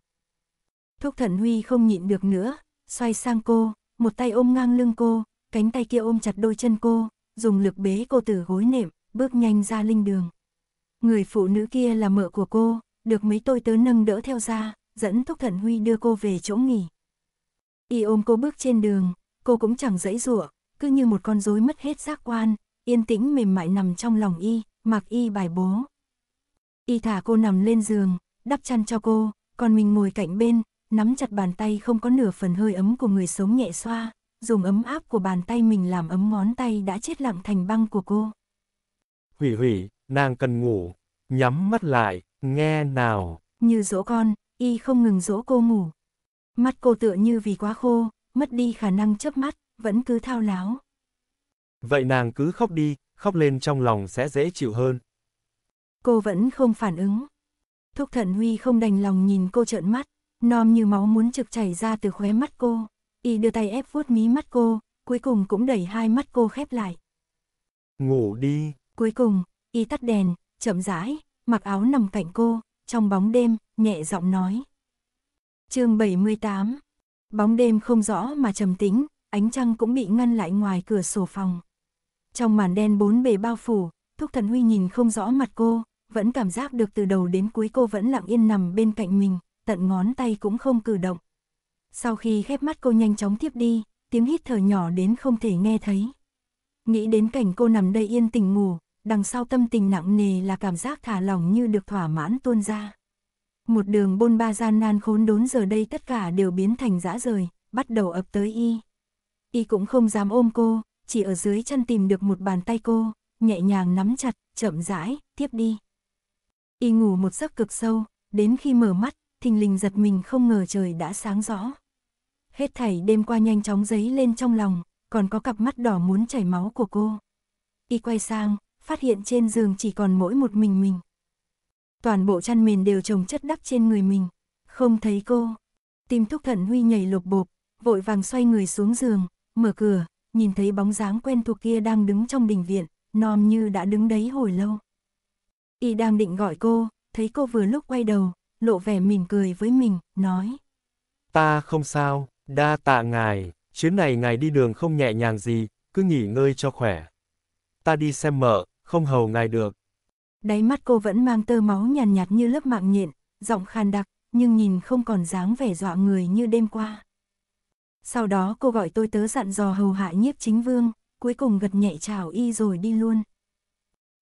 Thúc thần Huy không nhịn được nữa, xoay sang cô, một tay ôm ngang lưng cô, cánh tay kia ôm chặt đôi chân cô, dùng lực bế cô từ gối nệm, bước nhanh ra linh đường. Người phụ nữ kia là mợ của cô, được mấy tôi tớ nâng đỡ theo ra, dẫn Thúc Thần Huy đưa cô về chỗ nghỉ. Y ôm cô bước trên đường, cô cũng chẳng dãy rủa, cứ như một con rối mất hết giác quan, yên tĩnh mềm mại nằm trong lòng y, mặc y bài bố. Y thả cô nằm lên giường, đắp chăn cho cô, còn mình ngồi cạnh bên, nắm chặt bàn tay không có nửa phần hơi ấm của người sống nhẹ xoa, dùng ấm áp của bàn tay mình làm ấm ngón tay đã chết lặng thành băng của cô. Hủy hủy, nàng cần ngủ, nhắm mắt lại, nghe nào. Như dỗ con, y không ngừng dỗ cô ngủ. Mắt cô tựa như vì quá khô, mất đi khả năng chớp mắt, vẫn cứ thao láo. Vậy nàng cứ khóc đi, khóc lên trong lòng sẽ dễ chịu hơn cô vẫn không phản ứng. Thúc Thận Huy không đành lòng nhìn cô trợn mắt, nom như máu muốn trực chảy ra từ khóe mắt cô. Y đưa tay ép vuốt mí mắt cô, cuối cùng cũng đẩy hai mắt cô khép lại. Ngủ đi. Cuối cùng, Y tắt đèn, chậm rãi, mặc áo nằm cạnh cô, trong bóng đêm, nhẹ giọng nói. chương 78 Bóng đêm không rõ mà trầm tính, ánh trăng cũng bị ngăn lại ngoài cửa sổ phòng. Trong màn đen bốn bề bao phủ, Thúc Thần Huy nhìn không rõ mặt cô, vẫn cảm giác được từ đầu đến cuối cô vẫn lặng yên nằm bên cạnh mình, tận ngón tay cũng không cử động. Sau khi khép mắt cô nhanh chóng tiếp đi, tiếng hít thở nhỏ đến không thể nghe thấy. Nghĩ đến cảnh cô nằm đây yên tình ngủ, đằng sau tâm tình nặng nề là cảm giác thả lỏng như được thỏa mãn tuôn ra. Một đường bôn ba gian nan khốn đốn giờ đây tất cả đều biến thành dã rời, bắt đầu ập tới y. Y cũng không dám ôm cô, chỉ ở dưới chân tìm được một bàn tay cô, nhẹ nhàng nắm chặt, chậm rãi, tiếp đi. Y ngủ một giấc cực sâu, đến khi mở mắt, thình lình giật mình không ngờ trời đã sáng rõ. Hết thảy đêm qua nhanh chóng giấy lên trong lòng, còn có cặp mắt đỏ muốn chảy máu của cô. Y quay sang, phát hiện trên giường chỉ còn mỗi một mình mình. Toàn bộ chăn mền đều trồng chất đắp trên người mình, không thấy cô. Tim thúc thận Huy nhảy lột bộp, vội vàng xoay người xuống giường, mở cửa, nhìn thấy bóng dáng quen thuộc kia đang đứng trong đình viện, nom như đã đứng đấy hồi lâu. Y đang định gọi cô, thấy cô vừa lúc quay đầu, lộ vẻ mỉm cười với mình, nói. Ta không sao, đa tạ ngài, chuyến này ngài đi đường không nhẹ nhàng gì, cứ nghỉ ngơi cho khỏe. Ta đi xem mở, không hầu ngài được. Đáy mắt cô vẫn mang tơ máu nhàn nhạt, nhạt như lớp mạng nhện, giọng khàn đặc, nhưng nhìn không còn dáng vẻ dọa người như đêm qua. Sau đó cô gọi tôi tớ dặn dò hầu hạ nhiếp chính vương, cuối cùng gật nhẹ chào y rồi đi luôn.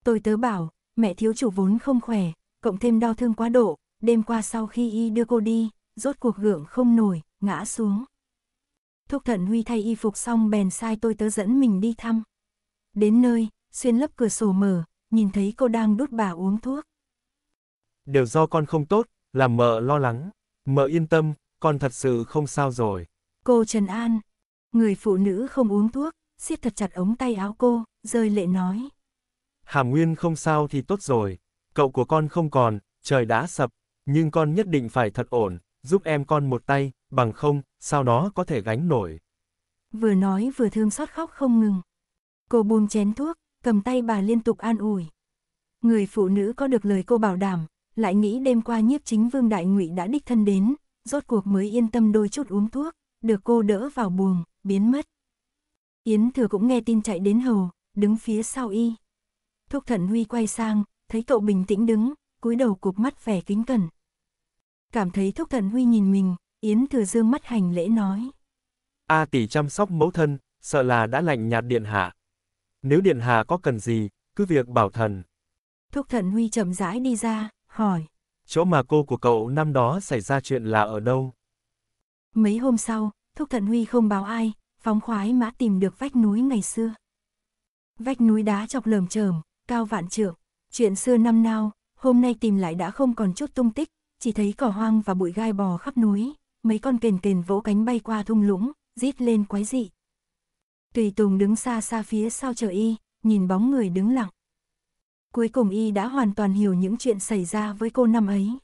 Tôi tớ bảo, mẹ thiếu chủ vốn không khỏe, cộng thêm đau thương quá độ, đêm qua sau khi y đưa cô đi, rốt cuộc gượng không nổi, ngã xuống. Thúc thận Huy thay y phục xong bèn sai tôi tớ dẫn mình đi thăm. Đến nơi, xuyên lấp cửa sổ mở, nhìn thấy cô đang đút bà uống thuốc. Đều do con không tốt, làm mợ lo lắng. Mợ yên tâm, con thật sự không sao rồi. Cô Trần An, người phụ nữ không uống thuốc, siết thật chặt ống tay áo cô, rơi lệ nói. Hàm Nguyên không sao thì tốt rồi, cậu của con không còn, trời đã sập, nhưng con nhất định phải thật ổn, giúp em con một tay, bằng không, sao nó có thể gánh nổi. Vừa nói vừa thương xót khóc không ngừng. Cô buông chén thuốc, cầm tay bà liên tục an ủi. Người phụ nữ có được lời cô bảo đảm, lại nghĩ đêm qua nhiếp chính vương đại ngụy đã đích thân đến, rốt cuộc mới yên tâm đôi chút uống thuốc, được cô đỡ vào buồng, biến mất. Yến thừa cũng nghe tin chạy đến hầu, đứng phía sau y. Thúc Thận Huy quay sang, thấy cậu bình tĩnh đứng, cúi đầu cụp mắt vẻ kính cẩn. Cảm thấy Thúc Thận Huy nhìn mình, Yến Thừa Dương mắt hành lễ nói. A tỷ chăm sóc mẫu thân, sợ là đã lạnh nhạt điện hạ. Nếu điện hạ có cần gì, cứ việc bảo thần. Thúc Thận Huy chậm rãi đi ra, hỏi. Chỗ mà cô của cậu năm đó xảy ra chuyện là ở đâu? Mấy hôm sau, Thúc Thận Huy không báo ai, phóng khoái mã tìm được vách núi ngày xưa. Vách núi đá chọc lởm chởm, cao vạn trưởng, chuyện xưa năm nào, hôm nay tìm lại đã không còn chút tung tích, chỉ thấy cỏ hoang và bụi gai bò khắp núi, mấy con kền kền vỗ cánh bay qua thung lũng, rít lên quái dị. Tùy Tùng đứng xa xa phía sau chờ y, nhìn bóng người đứng lặng. Cuối cùng y đã hoàn toàn hiểu những chuyện xảy ra với cô năm ấy.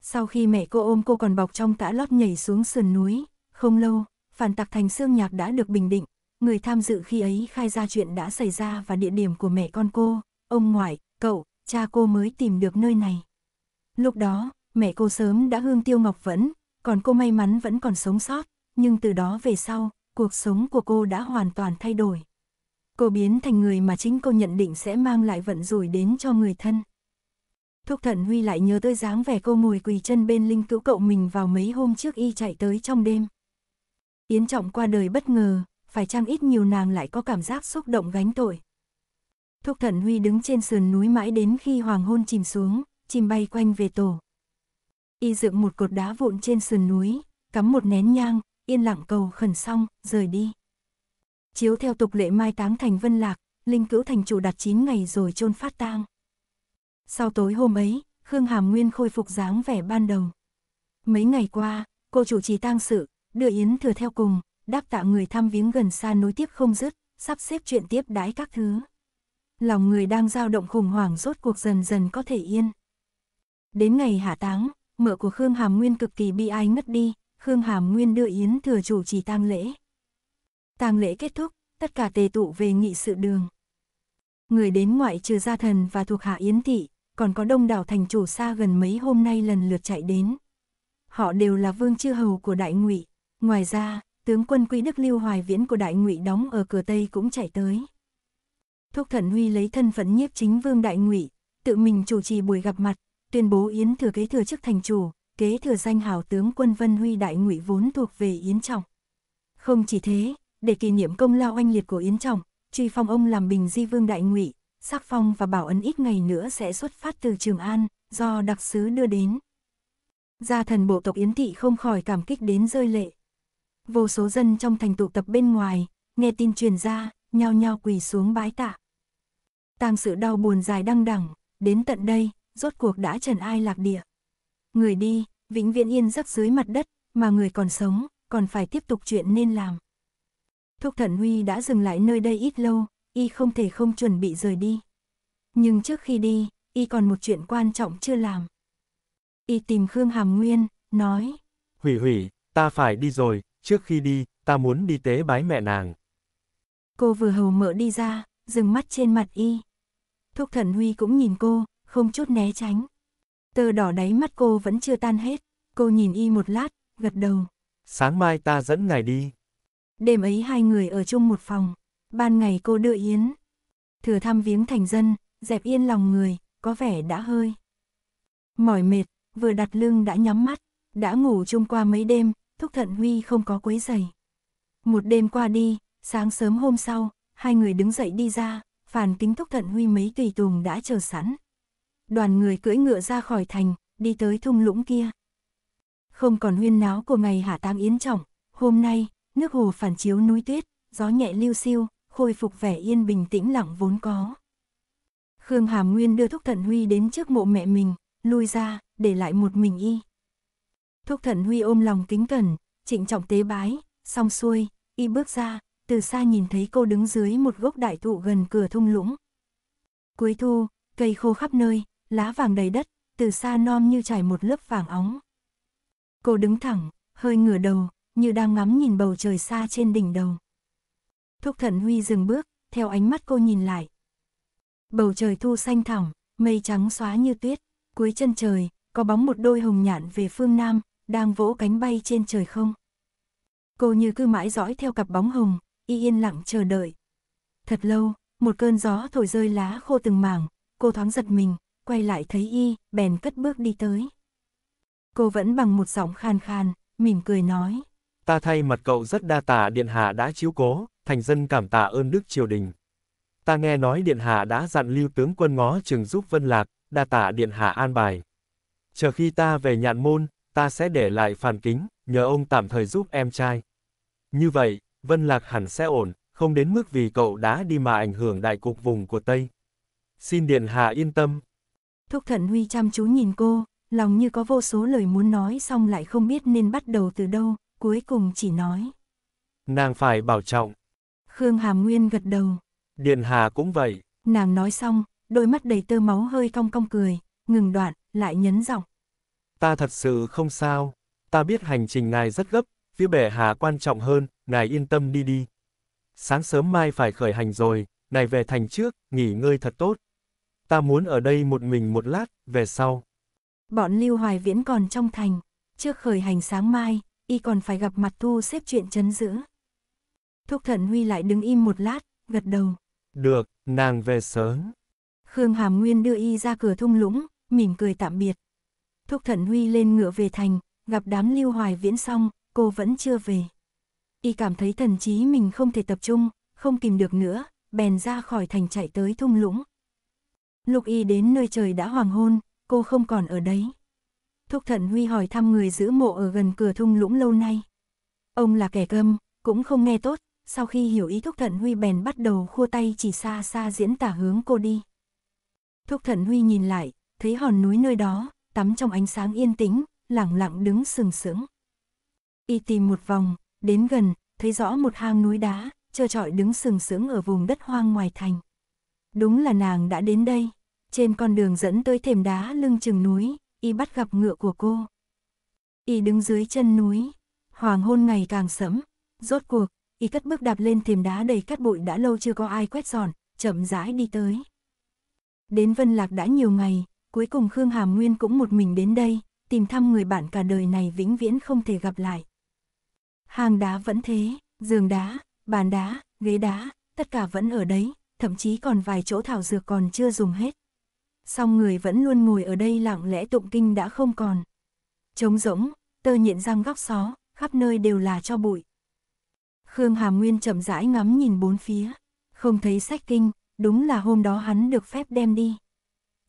Sau khi mẹ cô ôm cô còn bọc trong tã lót nhảy xuống sườn núi, không lâu, phản tặc thành xương nhạc đã được bình định, người tham dự khi ấy khai ra chuyện đã xảy ra và địa điểm của mẹ con cô, ông ngoại, cậu, cha cô mới tìm được nơi này. Lúc đó, mẹ cô sớm đã hương tiêu ngọc vẫn, còn cô may mắn vẫn còn sống sót, nhưng từ đó về sau, cuộc sống của cô đã hoàn toàn thay đổi. Cô biến thành người mà chính cô nhận định sẽ mang lại vận rủi đến cho người thân. Thúc Thận Huy lại nhớ tới dáng vẻ cô ngồi quỳ chân bên linh cữu cậu mình vào mấy hôm trước y chạy tới trong đêm. Yến Trọng qua đời bất ngờ, phải chăng ít nhiều nàng lại có cảm giác xúc động gánh tội. Thúc thần Huy đứng trên sườn núi mãi đến khi hoàng hôn chìm xuống, chim bay quanh về tổ. Y dựng một cột đá vụn trên sườn núi, cắm một nén nhang, yên lặng cầu khẩn xong, rời đi. Chiếu theo tục lệ mai táng thành vân lạc, linh cữu thành chủ đặt 9 ngày rồi chôn phát tang. Sau tối hôm ấy, Khương Hàm Nguyên khôi phục dáng vẻ ban đầu. Mấy ngày qua, cô chủ trì tang sự, đưa Yến thừa theo cùng, đáp tạ người thăm viếng gần xa nối tiếp không dứt, sắp xếp chuyện tiếp đái các thứ. Lòng người đang dao động khủng hoảng rốt cuộc dần dần có thể yên. Đến ngày hạ táng, mợ của Khương Hàm Nguyên cực kỳ bi ai ngất đi, Khương Hàm Nguyên đưa Yến thừa chủ trì tang lễ. Tang lễ kết thúc, tất cả tề tụ về nghị sự đường. Người đến ngoại trừ gia thần và thuộc hạ Yến thị, còn có đông đảo thành chủ xa gần mấy hôm nay lần lượt chạy đến. Họ đều là vương chư hầu của đại ngụy. Ngoài ra, tướng quân quỹ đức lưu hoài viễn của đại ngụy đóng ở cửa tây cũng chạy tới thúc thần huy lấy thân phận nhiếp chính vương đại ngụy tự mình chủ trì buổi gặp mặt tuyên bố yến thừa kế thừa chức thành chủ kế thừa danh hào tướng quân vân huy đại ngụy vốn thuộc về yến trọng không chỉ thế để kỷ niệm công lao oanh liệt của yến trọng truy phong ông làm bình di vương đại ngụy sắc phong và bảo ấn ít ngày nữa sẽ xuất phát từ trường an do đặc sứ đưa đến gia thần bộ tộc yến thị không khỏi cảm kích đến rơi lệ vô số dân trong thành tụ tập bên ngoài, nghe tin truyền ra, nhao nhao quỳ xuống bái tạ. Tam sự đau buồn dài đăng đẳng, đến tận đây, rốt cuộc đã trần ai lạc địa. Người đi, vĩnh viễn yên giấc dưới mặt đất, mà người còn sống, còn phải tiếp tục chuyện nên làm. Thúc Thần Huy đã dừng lại nơi đây ít lâu, y không thể không chuẩn bị rời đi. Nhưng trước khi đi, y còn một chuyện quan trọng chưa làm. Y tìm Khương Hàm Nguyên, nói. Hủy hủy, ta phải đi rồi, trước khi đi, ta muốn đi tế bái mẹ nàng. Cô vừa hầu mỡ đi ra, dừng mắt trên mặt y. Thúc thần Huy cũng nhìn cô, không chút né tránh. Tơ đỏ đáy mắt cô vẫn chưa tan hết, cô nhìn y một lát, gật đầu. Sáng mai ta dẫn ngài đi. Đêm ấy hai người ở chung một phòng, ban ngày cô đưa Yến. Thừa thăm viếng thành dân, dẹp yên lòng người, có vẻ đã hơi. Mỏi mệt, vừa đặt lưng đã nhắm mắt, đã ngủ chung qua mấy đêm, Thúc Thận Huy không có quấy giày. Một đêm qua đi, sáng sớm hôm sau, hai người đứng dậy đi ra, phản kính Thúc Thận Huy mấy tùy tùng đã chờ sẵn. Đoàn người cưỡi ngựa ra khỏi thành, đi tới thung lũng kia. Không còn huyên náo của ngày hạ tang yến trọng, hôm nay, nước hồ phản chiếu núi tuyết, gió nhẹ lưu siêu, khôi phục vẻ yên bình tĩnh lặng vốn có. Khương Hàm Nguyên đưa Thúc Thận Huy đến trước mộ mẹ mình, lui ra, để lại một mình y. Thúc Thận Huy ôm lòng kính cẩn, trịnh trọng tế bái, xong xuôi, y bước ra, từ xa nhìn thấy cô đứng dưới một gốc đại thụ gần cửa thung lũng. Cuối thu, cây khô khắp nơi, lá vàng đầy đất, từ xa non như trải một lớp vàng óng. Cô đứng thẳng, hơi ngửa đầu, như đang ngắm nhìn bầu trời xa trên đỉnh đầu. Thúc Thận Huy dừng bước, theo ánh mắt cô nhìn lại. Bầu trời thu xanh thẳm, mây trắng xóa như tuyết, cuối chân trời, có bóng một đôi hồng nhạn về phương Nam, đang vỗ cánh bay trên trời không. Cô như cứ mãi dõi theo cặp bóng hồng, y yên lặng chờ đợi. Thật lâu, một cơn gió thổi rơi lá khô từng mảng, cô thoáng giật mình, quay lại thấy y, bèn cất bước đi tới. Cô vẫn bằng một giọng khan khan, mỉm cười nói. Ta thay mặt cậu rất đa tạ Điện Hạ đã chiếu cố, thành dân cảm tạ ơn Đức Triều Đình. Ta nghe nói Điện Hạ đã dặn lưu tướng quân ngó trường giúp Vân Lạc, đa tạ Điện Hạ an bài. Chờ khi ta về nhạn môn, ta sẽ để lại phàn kính, nhờ ông tạm thời giúp em trai. Như vậy, Vân Lạc hẳn sẽ ổn, không đến mức vì cậu đã đi mà ảnh hưởng đại cục vùng của Tây. Xin Điện Hạ yên tâm. Thúc Thận Huy chăm chú nhìn cô, lòng như có vô số lời muốn nói xong lại không biết nên bắt đầu từ đâu, cuối cùng chỉ nói. Nàng phải bảo trọng. Khương Hàm Nguyên gật đầu. Điện Hà cũng vậy. Nàng nói xong, đôi mắt đầy tơ máu hơi cong cong cười, ngừng đoạn, lại nhấn giọng ta thật sự không sao. Ta biết hành trình ngài rất gấp, phía bệ hạ quan trọng hơn, ngài yên tâm đi đi. Sáng sớm mai phải khởi hành rồi, này về thành trước, nghỉ ngơi thật tốt. Ta muốn ở đây một mình một lát, về sau. Bọn Lưu Hoài Viễn còn trong thành, trước khởi hành sáng mai, y còn phải gặp mặt thu xếp chuyện chấn giữ. Thúc Thận Huy lại đứng im một lát, gật đầu. Được, nàng về sớm. Khương Hàm Nguyên đưa y ra cửa thung lũng, mỉm cười tạm biệt thúc Thận Huy lên ngựa về thành, gặp đám lưu hoài viễn xong, cô vẫn chưa về. Y cảm thấy thần trí mình không thể tập trung, không kìm được nữa, bèn ra khỏi thành chạy tới thung lũng. Lục Y đến nơi trời đã hoàng hôn, cô không còn ở đấy. Thúc Thận Huy hỏi thăm người giữ mộ ở gần cửa thung lũng lâu nay. Ông là kẻ câm, cũng không nghe tốt, sau khi hiểu ý Thúc Thận Huy bèn bắt đầu khua tay chỉ xa xa diễn tả hướng cô đi. Thúc Thận Huy nhìn lại, thấy hòn núi nơi đó, tắm trong ánh sáng yên tĩnh, lặng lặng đứng sừng sững. Y tìm một vòng, đến gần, thấy rõ một hang núi đá, trơ trọi đứng sừng sững ở vùng đất hoang ngoài thành. Đúng là nàng đã đến đây, trên con đường dẫn tới thềm đá lưng chừng núi, y bắt gặp ngựa của cô. Y đứng dưới chân núi, hoàng hôn ngày càng sẫm, rốt cuộc, y cất bước đạp lên thềm đá đầy cát bụi đã lâu chưa có ai quét dọn, chậm rãi đi tới. Đến Vân Lạc đã nhiều ngày, cuối cùng Khương Hàm Nguyên cũng một mình đến đây, tìm thăm người bạn cả đời này vĩnh viễn không thể gặp lại. Hàng đá vẫn thế, giường đá, bàn đá, ghế đá, tất cả vẫn ở đấy, thậm chí còn vài chỗ thảo dược còn chưa dùng hết. Song người vẫn luôn ngồi ở đây lặng lẽ tụng kinh đã không còn. Trống rỗng, tơ nhện răng góc xó, khắp nơi đều là cho bụi. Khương Hàm Nguyên chậm rãi ngắm nhìn bốn phía, không thấy sách kinh, đúng là hôm đó hắn được phép đem đi.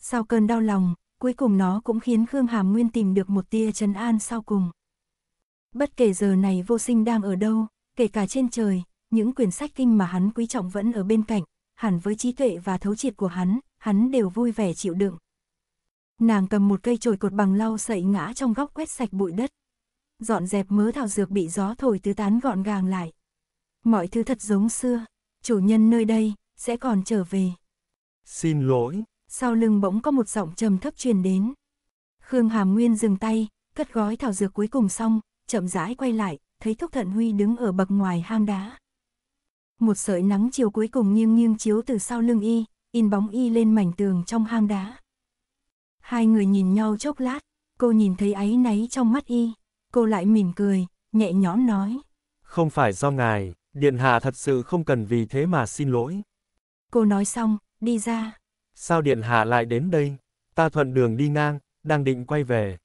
Sau cơn đau lòng, cuối cùng nó cũng khiến Khương Hàm Nguyên tìm được một tia trấn an sau cùng. Bất kể giờ này vô sinh đang ở đâu, kể cả trên trời, những quyển sách kinh mà hắn quý trọng vẫn ở bên cạnh, hẳn với trí tuệ và thấu triệt của hắn, hắn đều vui vẻ chịu đựng. Nàng cầm một cây chổi cột bằng lau sậy ngã trong góc quét sạch bụi đất. Dọn dẹp mớ thảo dược bị gió thổi tứ tán gọn gàng lại. Mọi thứ thật giống xưa, chủ nhân nơi đây sẽ còn trở về. Xin lỗi, sau lưng bỗng có một giọng trầm thấp truyền đến. Khương Hàm Nguyên dừng tay, cất gói thảo dược cuối cùng xong, chậm rãi quay lại, thấy Thúc Thận Huy đứng ở bậc ngoài hang đá. Một sợi nắng chiều cuối cùng nghiêng nghiêng chiếu từ sau lưng y, in bóng y lên mảnh tường trong hang đá. Hai người nhìn nhau chốc lát, cô nhìn thấy áy náy trong mắt y, cô lại mỉm cười, nhẹ nhõm nói. Không phải do ngài, Điện Hạ thật sự không cần vì thế mà xin lỗi. Cô nói xong, đi ra. Sao điện hạ lại đến đây? Ta thuận đường đi ngang, đang định quay về.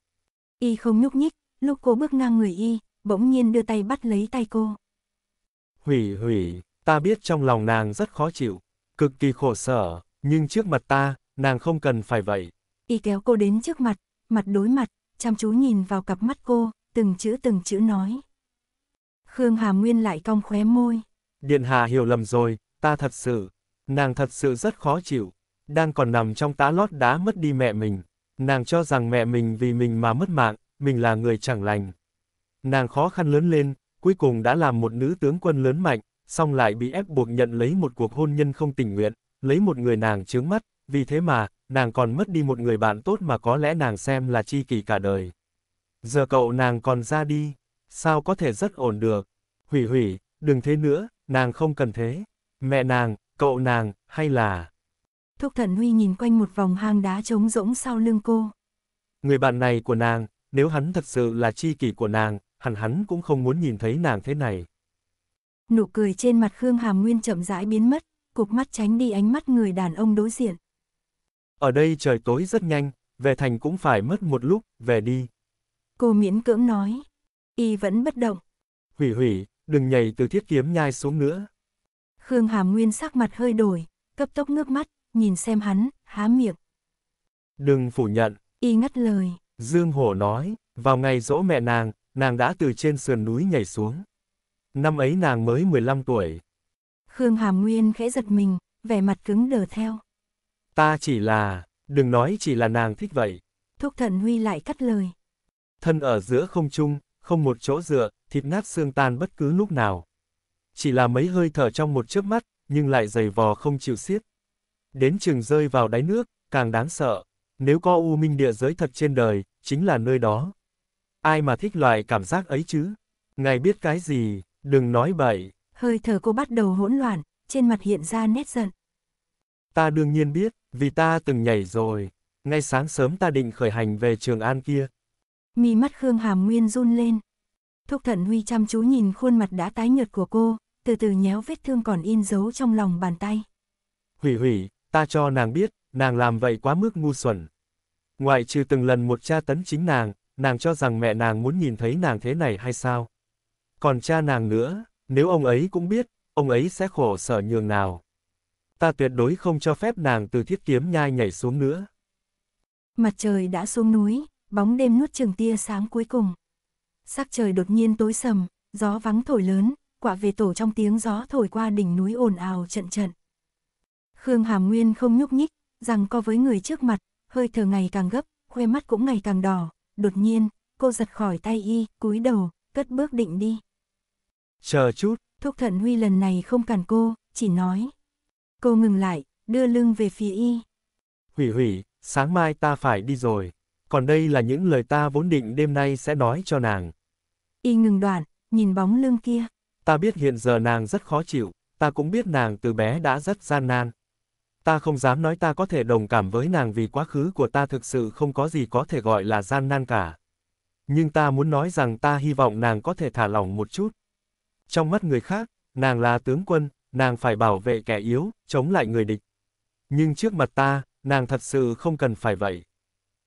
Y không nhúc nhích, lúc cô bước ngang người Y, bỗng nhiên đưa tay bắt lấy tay cô. Hủy hủy, ta biết trong lòng nàng rất khó chịu, cực kỳ khổ sở, nhưng trước mặt ta, nàng không cần phải vậy. Y kéo cô đến trước mặt, mặt đối mặt, chăm chú nhìn vào cặp mắt cô, từng chữ từng chữ nói. Khương Hà Nguyên lại cong khóe môi. Điện hạ hiểu lầm rồi, ta thật sự, nàng thật sự rất khó chịu, đang còn nằm trong tá lót đá mất đi mẹ mình. Nàng cho rằng mẹ mình vì mình mà mất mạng, mình là người chẳng lành. Nàng khó khăn lớn lên, cuối cùng đã làm một nữ tướng quân lớn mạnh, song lại bị ép buộc nhận lấy một cuộc hôn nhân không tình nguyện, lấy một người nàng chướng mắt, vì thế mà, nàng còn mất đi một người bạn tốt mà có lẽ nàng xem là chi kỷ cả đời. Giờ cậu nàng còn ra đi, sao có thể rất ổn được. Hủy hủy, đừng thế nữa, nàng không cần thế. Mẹ nàng, cậu nàng, hay là... Thúc Thần Huy nhìn quanh một vòng hang đá trống rỗng sau lưng cô. Người bạn này của nàng, nếu hắn thật sự là chi kỷ của nàng, hẳn hắn cũng không muốn nhìn thấy nàng thế này. Nụ cười trên mặt Khương Hàm Nguyên chậm rãi biến mất, cục mắt tránh đi ánh mắt người đàn ông đối diện. Ở đây trời tối rất nhanh, về thành cũng phải mất một lúc, về đi. Cô miễn cưỡng nói. Y vẫn bất động. Hủy hủy, đừng nhảy từ thiết kiếm nhai xuống nữa. Khương Hàm Nguyên sắc mặt hơi đổi, cấp tốc ngước mắt, nhìn xem hắn, há miệng. Đừng phủ nhận. Y ngắt lời. Dương Hổ nói, vào ngày dỗ mẹ nàng, nàng đã từ trên sườn núi nhảy xuống. Năm ấy nàng mới 15 tuổi. Khương Hàm Nguyên khẽ giật mình, vẻ mặt cứng đờ theo. Ta chỉ là, đừng nói chỉ là nàng thích vậy. Thúc thận Huy lại cắt lời. Thân ở giữa không chung không một chỗ dựa, thịt nát xương tan bất cứ lúc nào. Chỉ là mấy hơi thở trong một chớp mắt, nhưng lại dày vò không chịu xiết đến chừng rơi vào đáy nước, càng đáng sợ. Nếu có u minh địa giới thật trên đời, chính là nơi đó. Ai mà thích loại cảm giác ấy chứ? Ngài biết cái gì, đừng nói bậy. Hơi thở cô bắt đầu hỗn loạn, trên mặt hiện ra nét giận. Ta đương nhiên biết, vì ta từng nhảy rồi. Ngay sáng sớm ta định khởi hành về Trường An kia. Mi mắt Khương Hàm Nguyên run lên. Thúc Thận Huy chăm chú nhìn khuôn mặt đã tái nhợt của cô, từ từ nhéo vết thương còn in dấu trong lòng bàn tay. Hủy hủy, Ta cho nàng biết, nàng làm vậy quá mức ngu xuẩn. Ngoại trừ từng lần một cha tấn chính nàng, nàng cho rằng mẹ nàng muốn nhìn thấy nàng thế này hay sao? Còn cha nàng nữa, nếu ông ấy cũng biết, ông ấy sẽ khổ sở nhường nào. Ta tuyệt đối không cho phép nàng từ thiết kiếm nhai nhảy xuống nữa. Mặt trời đã xuống núi, bóng đêm nuốt chừng tia sáng cuối cùng. Sắc trời đột nhiên tối sầm, gió vắng thổi lớn, quả về tổ trong tiếng gió thổi qua đỉnh núi ồn ào trận trận. Khương Hàm Nguyên không nhúc nhích, rằng co với người trước mặt, hơi thở ngày càng gấp, khoe mắt cũng ngày càng đỏ, đột nhiên, cô giật khỏi tay y, cúi đầu, cất bước định đi. Chờ chút, Thúc Thận Huy lần này không cản cô, chỉ nói. Cô ngừng lại, đưa lưng về phía y. Hủy hủy, sáng mai ta phải đi rồi, còn đây là những lời ta vốn định đêm nay sẽ nói cho nàng. Y ngừng đoạn, nhìn bóng lưng kia. Ta biết hiện giờ nàng rất khó chịu, ta cũng biết nàng từ bé đã rất gian nan, ta không dám nói ta có thể đồng cảm với nàng vì quá khứ của ta thực sự không có gì có thể gọi là gian nan cả. Nhưng ta muốn nói rằng ta hy vọng nàng có thể thả lỏng một chút. Trong mắt người khác, nàng là tướng quân, nàng phải bảo vệ kẻ yếu, chống lại người địch. Nhưng trước mặt ta, nàng thật sự không cần phải vậy.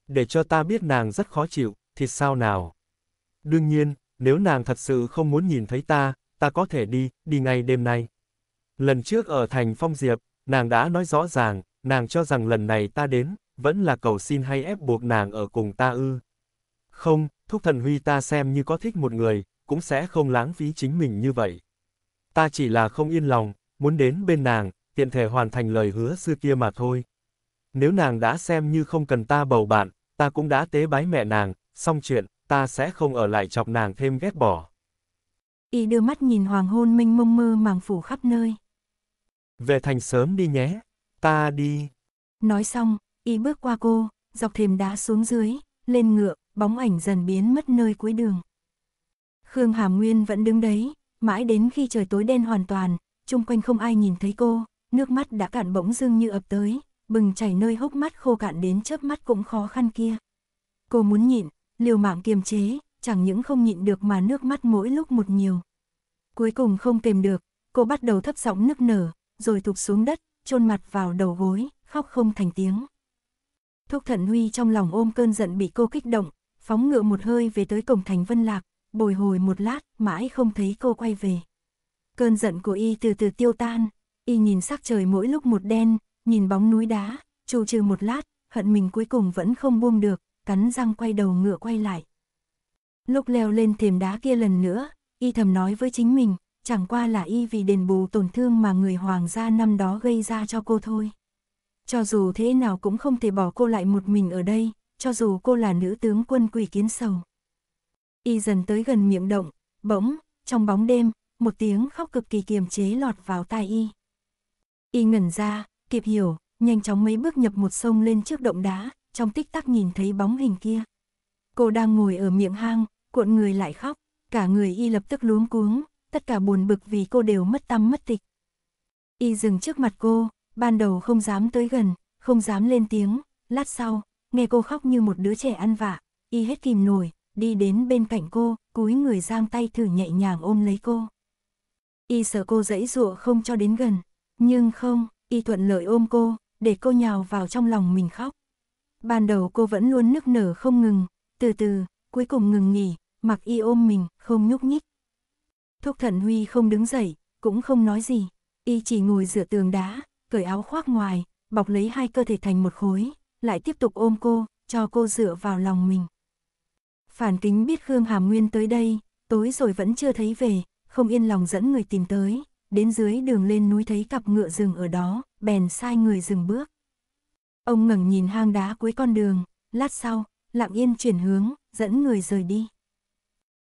Để cho ta biết nàng rất khó chịu, thì sao nào? Đương nhiên, nếu nàng thật sự không muốn nhìn thấy ta, ta có thể đi, đi ngay đêm nay. Lần trước ở thành Phong Diệp, Nàng đã nói rõ ràng, nàng cho rằng lần này ta đến, vẫn là cầu xin hay ép buộc nàng ở cùng ta ư. Không, Thúc Thần Huy ta xem như có thích một người, cũng sẽ không lãng phí chính mình như vậy. Ta chỉ là không yên lòng, muốn đến bên nàng, tiện thể hoàn thành lời hứa xưa kia mà thôi. Nếu nàng đã xem như không cần ta bầu bạn, ta cũng đã tế bái mẹ nàng, xong chuyện, ta sẽ không ở lại chọc nàng thêm ghét bỏ. Y đưa mắt nhìn hoàng hôn minh mông mơ màng phủ khắp nơi. Về thành sớm đi nhé, ta đi. Nói xong, y bước qua cô, dọc thềm đá xuống dưới, lên ngựa, bóng ảnh dần biến mất nơi cuối đường. Khương Hàm Nguyên vẫn đứng đấy, mãi đến khi trời tối đen hoàn toàn, chung quanh không ai nhìn thấy cô, nước mắt đã cạn bỗng dưng như ập tới, bừng chảy nơi hốc mắt khô cạn đến chớp mắt cũng khó khăn kia. Cô muốn nhịn, liều mạng kiềm chế, chẳng những không nhịn được mà nước mắt mỗi lúc một nhiều. Cuối cùng không kềm được, cô bắt đầu thấp giọng nức nở, rồi thụp xuống đất, chôn mặt vào đầu gối, khóc không thành tiếng. Thúc Thận Huy trong lòng ôm cơn giận bị cô kích động, phóng ngựa một hơi về tới cổng thành Vân Lạc, bồi hồi một lát, mãi không thấy cô quay về. Cơn giận của y từ từ tiêu tan, y nhìn sắc trời mỗi lúc một đen, nhìn bóng núi đá, trù trừ một lát, hận mình cuối cùng vẫn không buông được, cắn răng quay đầu ngựa quay lại. Lúc leo lên thềm đá kia lần nữa, y thầm nói với chính mình, chẳng qua là y vì đền bù tổn thương mà người hoàng gia năm đó gây ra cho cô thôi. Cho dù thế nào cũng không thể bỏ cô lại một mình ở đây, cho dù cô là nữ tướng quân quỷ kiến sầu. Y dần tới gần miệng động, bỗng, trong bóng đêm, một tiếng khóc cực kỳ kiềm chế lọt vào tai y. Y ngẩn ra, kịp hiểu, nhanh chóng mấy bước nhập một sông lên trước động đá, trong tích tắc nhìn thấy bóng hình kia. Cô đang ngồi ở miệng hang, cuộn người lại khóc, cả người y lập tức luống cuống, tất cả buồn bực vì cô đều mất tâm mất tịch. Y dừng trước mặt cô, ban đầu không dám tới gần, không dám lên tiếng, lát sau, nghe cô khóc như một đứa trẻ ăn vạ, y hết kìm nổi, đi đến bên cạnh cô, cúi người giang tay thử nhẹ nhàng ôm lấy cô. Y sợ cô dãy dụa không cho đến gần, nhưng không, y thuận lợi ôm cô, để cô nhào vào trong lòng mình khóc. Ban đầu cô vẫn luôn nức nở không ngừng, từ từ, cuối cùng ngừng nghỉ, mặc y ôm mình, không nhúc nhích, Thúc thần Huy không đứng dậy, cũng không nói gì. Y chỉ ngồi dựa tường đá, cởi áo khoác ngoài, bọc lấy hai cơ thể thành một khối, lại tiếp tục ôm cô, cho cô dựa vào lòng mình. Phản kính biết Khương Hàm Nguyên tới đây, tối rồi vẫn chưa thấy về, không yên lòng dẫn người tìm tới, đến dưới đường lên núi thấy cặp ngựa rừng ở đó, bèn sai người dừng bước. Ông ngẩng nhìn hang đá cuối con đường, lát sau, lặng yên chuyển hướng, dẫn người rời đi.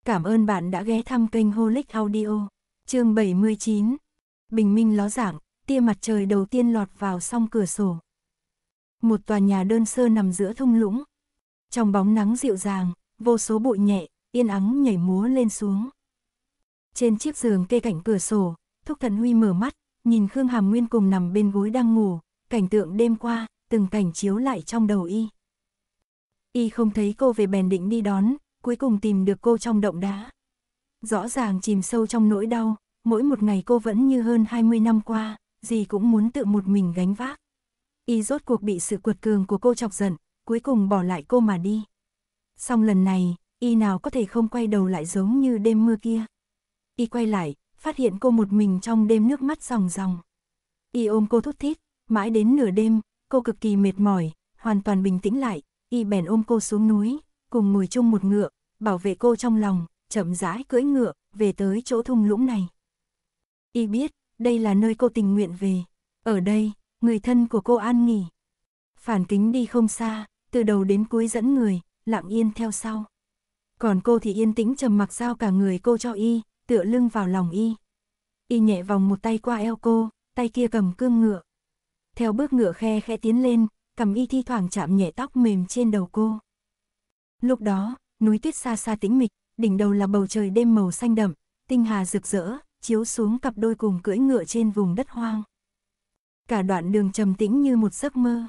Cảm ơn bạn đã ghé thăm kênh Holic Audio. Chương 79. Bình minh ló dạng, tia mặt trời đầu tiên lọt vào song cửa sổ. Một tòa nhà đơn sơ nằm giữa thung lũng. Trong bóng nắng dịu dàng, vô số bụi nhẹ, yên ắng nhảy múa lên xuống. Trên chiếc giường kê cạnh cửa sổ, Thúc Thần Huy mở mắt, nhìn Khương Hàm Nguyên cùng nằm bên gối đang ngủ, cảnh tượng đêm qua, từng cảnh chiếu lại trong đầu y. Y không thấy cô về bèn định đi đón, cuối cùng tìm được cô trong động đá. Rõ ràng chìm sâu trong nỗi đau, mỗi một ngày cô vẫn như hơn 20 năm qua, gì cũng muốn tự một mình gánh vác. Y rốt cuộc bị sự cuột cường của cô chọc giận, cuối cùng bỏ lại cô mà đi. Xong lần này, Y nào có thể không quay đầu lại giống như đêm mưa kia. Y quay lại, phát hiện cô một mình trong đêm nước mắt ròng ròng. Y ôm cô thút thít, mãi đến nửa đêm, cô cực kỳ mệt mỏi, hoàn toàn bình tĩnh lại, Y bèn ôm cô xuống núi, cùng ngồi chung một ngựa, bảo vệ cô trong lòng, chậm rãi cưỡi ngựa, về tới chỗ thung lũng này. Y biết, đây là nơi cô tình nguyện về. Ở đây, người thân của cô an nghỉ. Phản kính đi không xa, từ đầu đến cuối dẫn người, lặng yên theo sau. Còn cô thì yên tĩnh trầm mặc sao cả người cô cho y, tựa lưng vào lòng y. Y nhẹ vòng một tay qua eo cô, tay kia cầm cương ngựa. Theo bước ngựa khe khẽ tiến lên, cầm y thi thoảng chạm nhẹ tóc mềm trên đầu cô. Lúc đó, núi tuyết xa xa tĩnh mịch, đỉnh đầu là bầu trời đêm màu xanh đậm, tinh hà rực rỡ, chiếu xuống cặp đôi cùng cưỡi ngựa trên vùng đất hoang. Cả đoạn đường trầm tĩnh như một giấc mơ.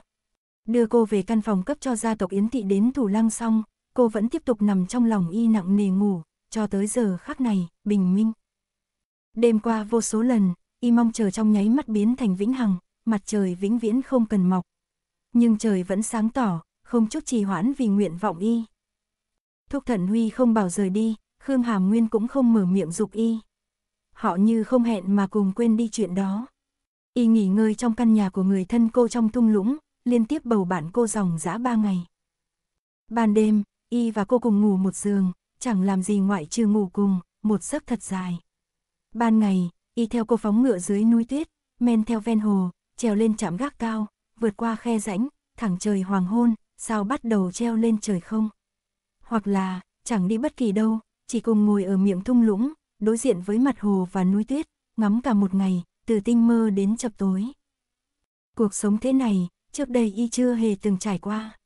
Đưa cô về căn phòng cấp cho gia tộc Yến Thị đến thủ lăng xong, cô vẫn tiếp tục nằm trong lòng y nặng nề ngủ, cho tới giờ khắc này, bình minh. Đêm qua vô số lần, y mong chờ trong nháy mắt biến thành vĩnh hằng, mặt trời vĩnh viễn không cần mọc. Nhưng trời vẫn sáng tỏ, không chút trì hoãn vì nguyện vọng y. Thúc thận Huy không bảo rời đi, Khương Hàm Nguyên cũng không mở miệng dục y. Họ như không hẹn mà cùng quên đi chuyện đó. Y nghỉ ngơi trong căn nhà của người thân cô trong thung lũng, liên tiếp bầu bạn cô dòng dã ba ngày. Ban đêm, Y và cô cùng ngủ một giường, chẳng làm gì ngoại trừ ngủ cùng, một giấc thật dài. Ban ngày, Y theo cô phóng ngựa dưới núi tuyết, men theo ven hồ, trèo lên chạm gác cao, vượt qua khe rãnh, thẳng trời hoàng hôn, sao bắt đầu treo lên trời không hoặc là chẳng đi bất kỳ đâu, chỉ cùng ngồi ở miệng thung lũng, đối diện với mặt hồ và núi tuyết, ngắm cả một ngày, từ tinh mơ đến chập tối. Cuộc sống thế này, trước đây y chưa hề từng trải qua.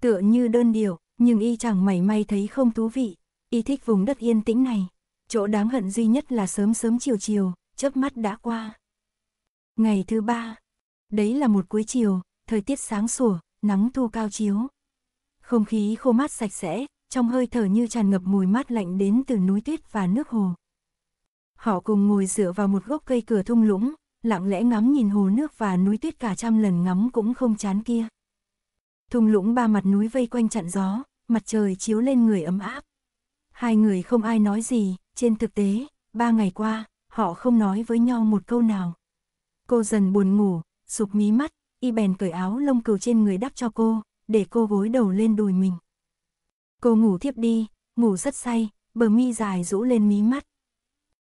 Tựa như đơn điệu, nhưng y chẳng mảy may thấy không thú vị, y thích vùng đất yên tĩnh này. Chỗ đáng hận duy nhất là sớm sớm chiều chiều, chớp mắt đã qua. Ngày thứ ba, đấy là một cuối chiều, thời tiết sáng sủa, nắng thu cao chiếu. Không khí khô mát sạch sẽ, trong hơi thở như tràn ngập mùi mát lạnh đến từ núi tuyết và nước hồ. Họ cùng ngồi dựa vào một gốc cây cửa thung lũng, lặng lẽ ngắm nhìn hồ nước và núi tuyết cả trăm lần ngắm cũng không chán kia. Thung lũng ba mặt núi vây quanh chặn gió, mặt trời chiếu lên người ấm áp. Hai người không ai nói gì, trên thực tế, ba ngày qua, họ không nói với nhau một câu nào. Cô dần buồn ngủ, sụp mí mắt, y bèn cởi áo lông cừu trên người đắp cho cô, để cô gối đầu lên đùi mình. Cô ngủ thiếp đi, ngủ rất say, bờ mi dài rũ lên mí mắt.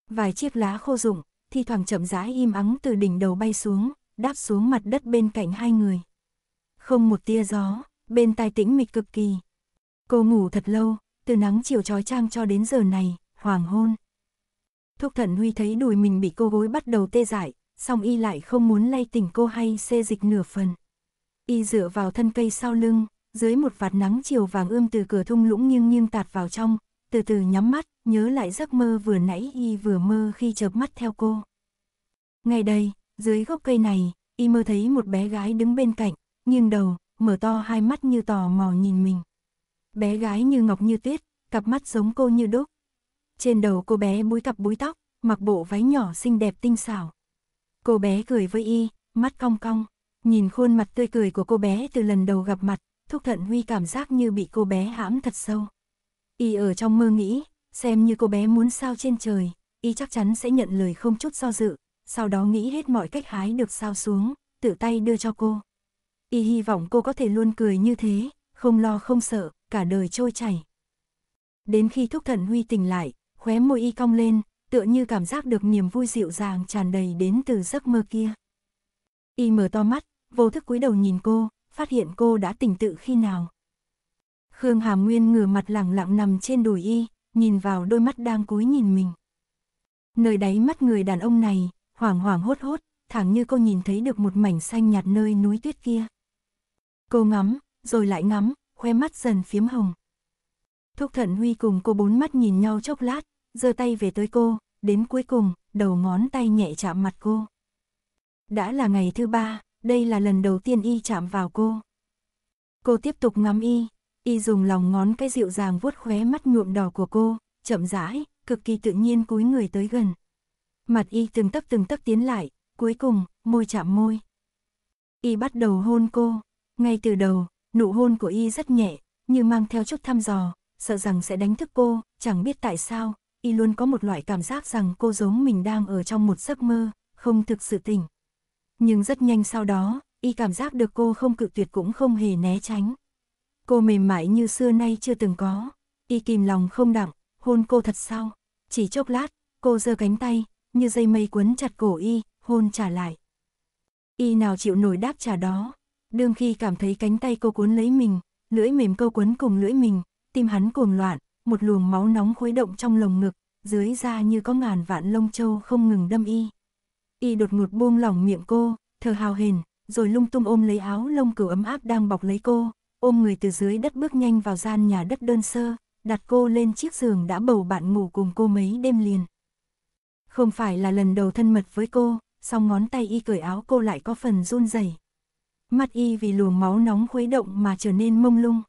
Vài chiếc lá khô rụng, thi thoảng chậm rãi im ắng từ đỉnh đầu bay xuống, đáp xuống mặt đất bên cạnh hai người. Không một tia gió, bên tai tĩnh mịch cực kỳ. Cô ngủ thật lâu, từ nắng chiều trói trang cho đến giờ này, hoàng hôn. Thúc thận Huy thấy đùi mình bị cô gối bắt đầu tê dại, song y lại không muốn lay tỉnh cô hay xê dịch nửa phần. Y dựa vào thân cây sau lưng, dưới một vạt nắng chiều vàng ươm từ cửa thung lũng nghiêng nghiêng tạt vào trong, từ từ nhắm mắt, nhớ lại giấc mơ vừa nãy y vừa mơ khi chợp mắt theo cô. Ngay đây, dưới gốc cây này, y mơ thấy một bé gái đứng bên cạnh, nghiêng đầu, mở to hai mắt như tò mò nhìn mình. Bé gái như ngọc như tuyết, cặp mắt giống cô như đúc. Trên đầu cô bé búi cặp búi tóc, mặc bộ váy nhỏ xinh đẹp tinh xảo. Cô bé cười với y, mắt cong cong, nhìn khuôn mặt tươi cười của cô bé từ lần đầu gặp mặt, Thúc Thận Huy cảm giác như bị cô bé hãm thật sâu. Y ở trong mơ nghĩ, xem như cô bé muốn sao trên trời, y chắc chắn sẽ nhận lời không chút do dự, sau đó nghĩ hết mọi cách hái được sao xuống, tự tay đưa cho cô. Y hy vọng cô có thể luôn cười như thế, không lo không sợ, cả đời trôi chảy. Đến khi Thúc Thận Huy tỉnh lại, khóe môi y cong lên, tựa như cảm giác được niềm vui dịu dàng tràn đầy đến từ giấc mơ kia. Y mở to mắt, vô thức cúi đầu nhìn cô, phát hiện cô đã tỉnh tự khi nào. Khương Hà Nguyên ngửa mặt lẳng lặng nằm trên đùi y, nhìn vào đôi mắt đang cúi nhìn mình. Nơi đáy mắt người đàn ông này, hoảng hoảng hốt hốt, thẳng như cô nhìn thấy được một mảnh xanh nhạt nơi núi tuyết kia. Cô ngắm, rồi lại ngắm, khoe mắt dần phiếm hồng. Thúc Thận Huy cùng cô bốn mắt nhìn nhau chốc lát, giơ tay về tới cô, đến cuối cùng, đầu ngón tay nhẹ chạm mặt cô. Đã là ngày thứ ba, đây là lần đầu tiên y chạm vào cô. Cô tiếp tục ngắm y, y dùng lòng ngón cái dịu dàng vuốt khóe mắt nhuộm đỏ của cô, chậm rãi, cực kỳ tự nhiên cúi người tới gần. Mặt y từng tấp từng tấp tiến lại, cuối cùng, môi chạm môi. Y bắt đầu hôn cô, ngay từ đầu, nụ hôn của y rất nhẹ, như mang theo chút thăm dò, sợ rằng sẽ đánh thức cô, chẳng biết tại sao, y luôn có một loại cảm giác rằng cô giống mình đang ở trong một giấc mơ, không thực sự tỉnh. Nhưng rất nhanh sau đó, y cảm giác được cô không cự tuyệt cũng không hề né tránh. Cô mềm mại như xưa nay chưa từng có, y kìm lòng không đặng, hôn cô thật sau. Chỉ chốc lát, cô giơ cánh tay, như dây mây quấn chặt cổ y, hôn trả lại. Y nào chịu nổi đáp trả đó, đương khi cảm thấy cánh tay cô cuốn lấy mình, lưỡi mềm câu quấn cùng lưỡi mình, tim hắn cuồng loạn, một luồng máu nóng khuấy động trong lồng ngực, dưới da như có ngàn vạn lông châu không ngừng đâm y. Y đột ngột buông lỏng miệng cô, thở hào hền, rồi lung tung ôm lấy áo lông cừu ấm áp đang bọc lấy cô, ôm người từ dưới đất bước nhanh vào gian nhà đất đơn sơ, đặt cô lên chiếc giường đã bầu bạn ngủ cùng cô mấy đêm liền. Không phải là lần đầu thân mật với cô, song ngón tay y cởi áo cô lại có phần run rẩy. Mắt y vì luồng máu nóng khuấy động mà trở nên mông lung.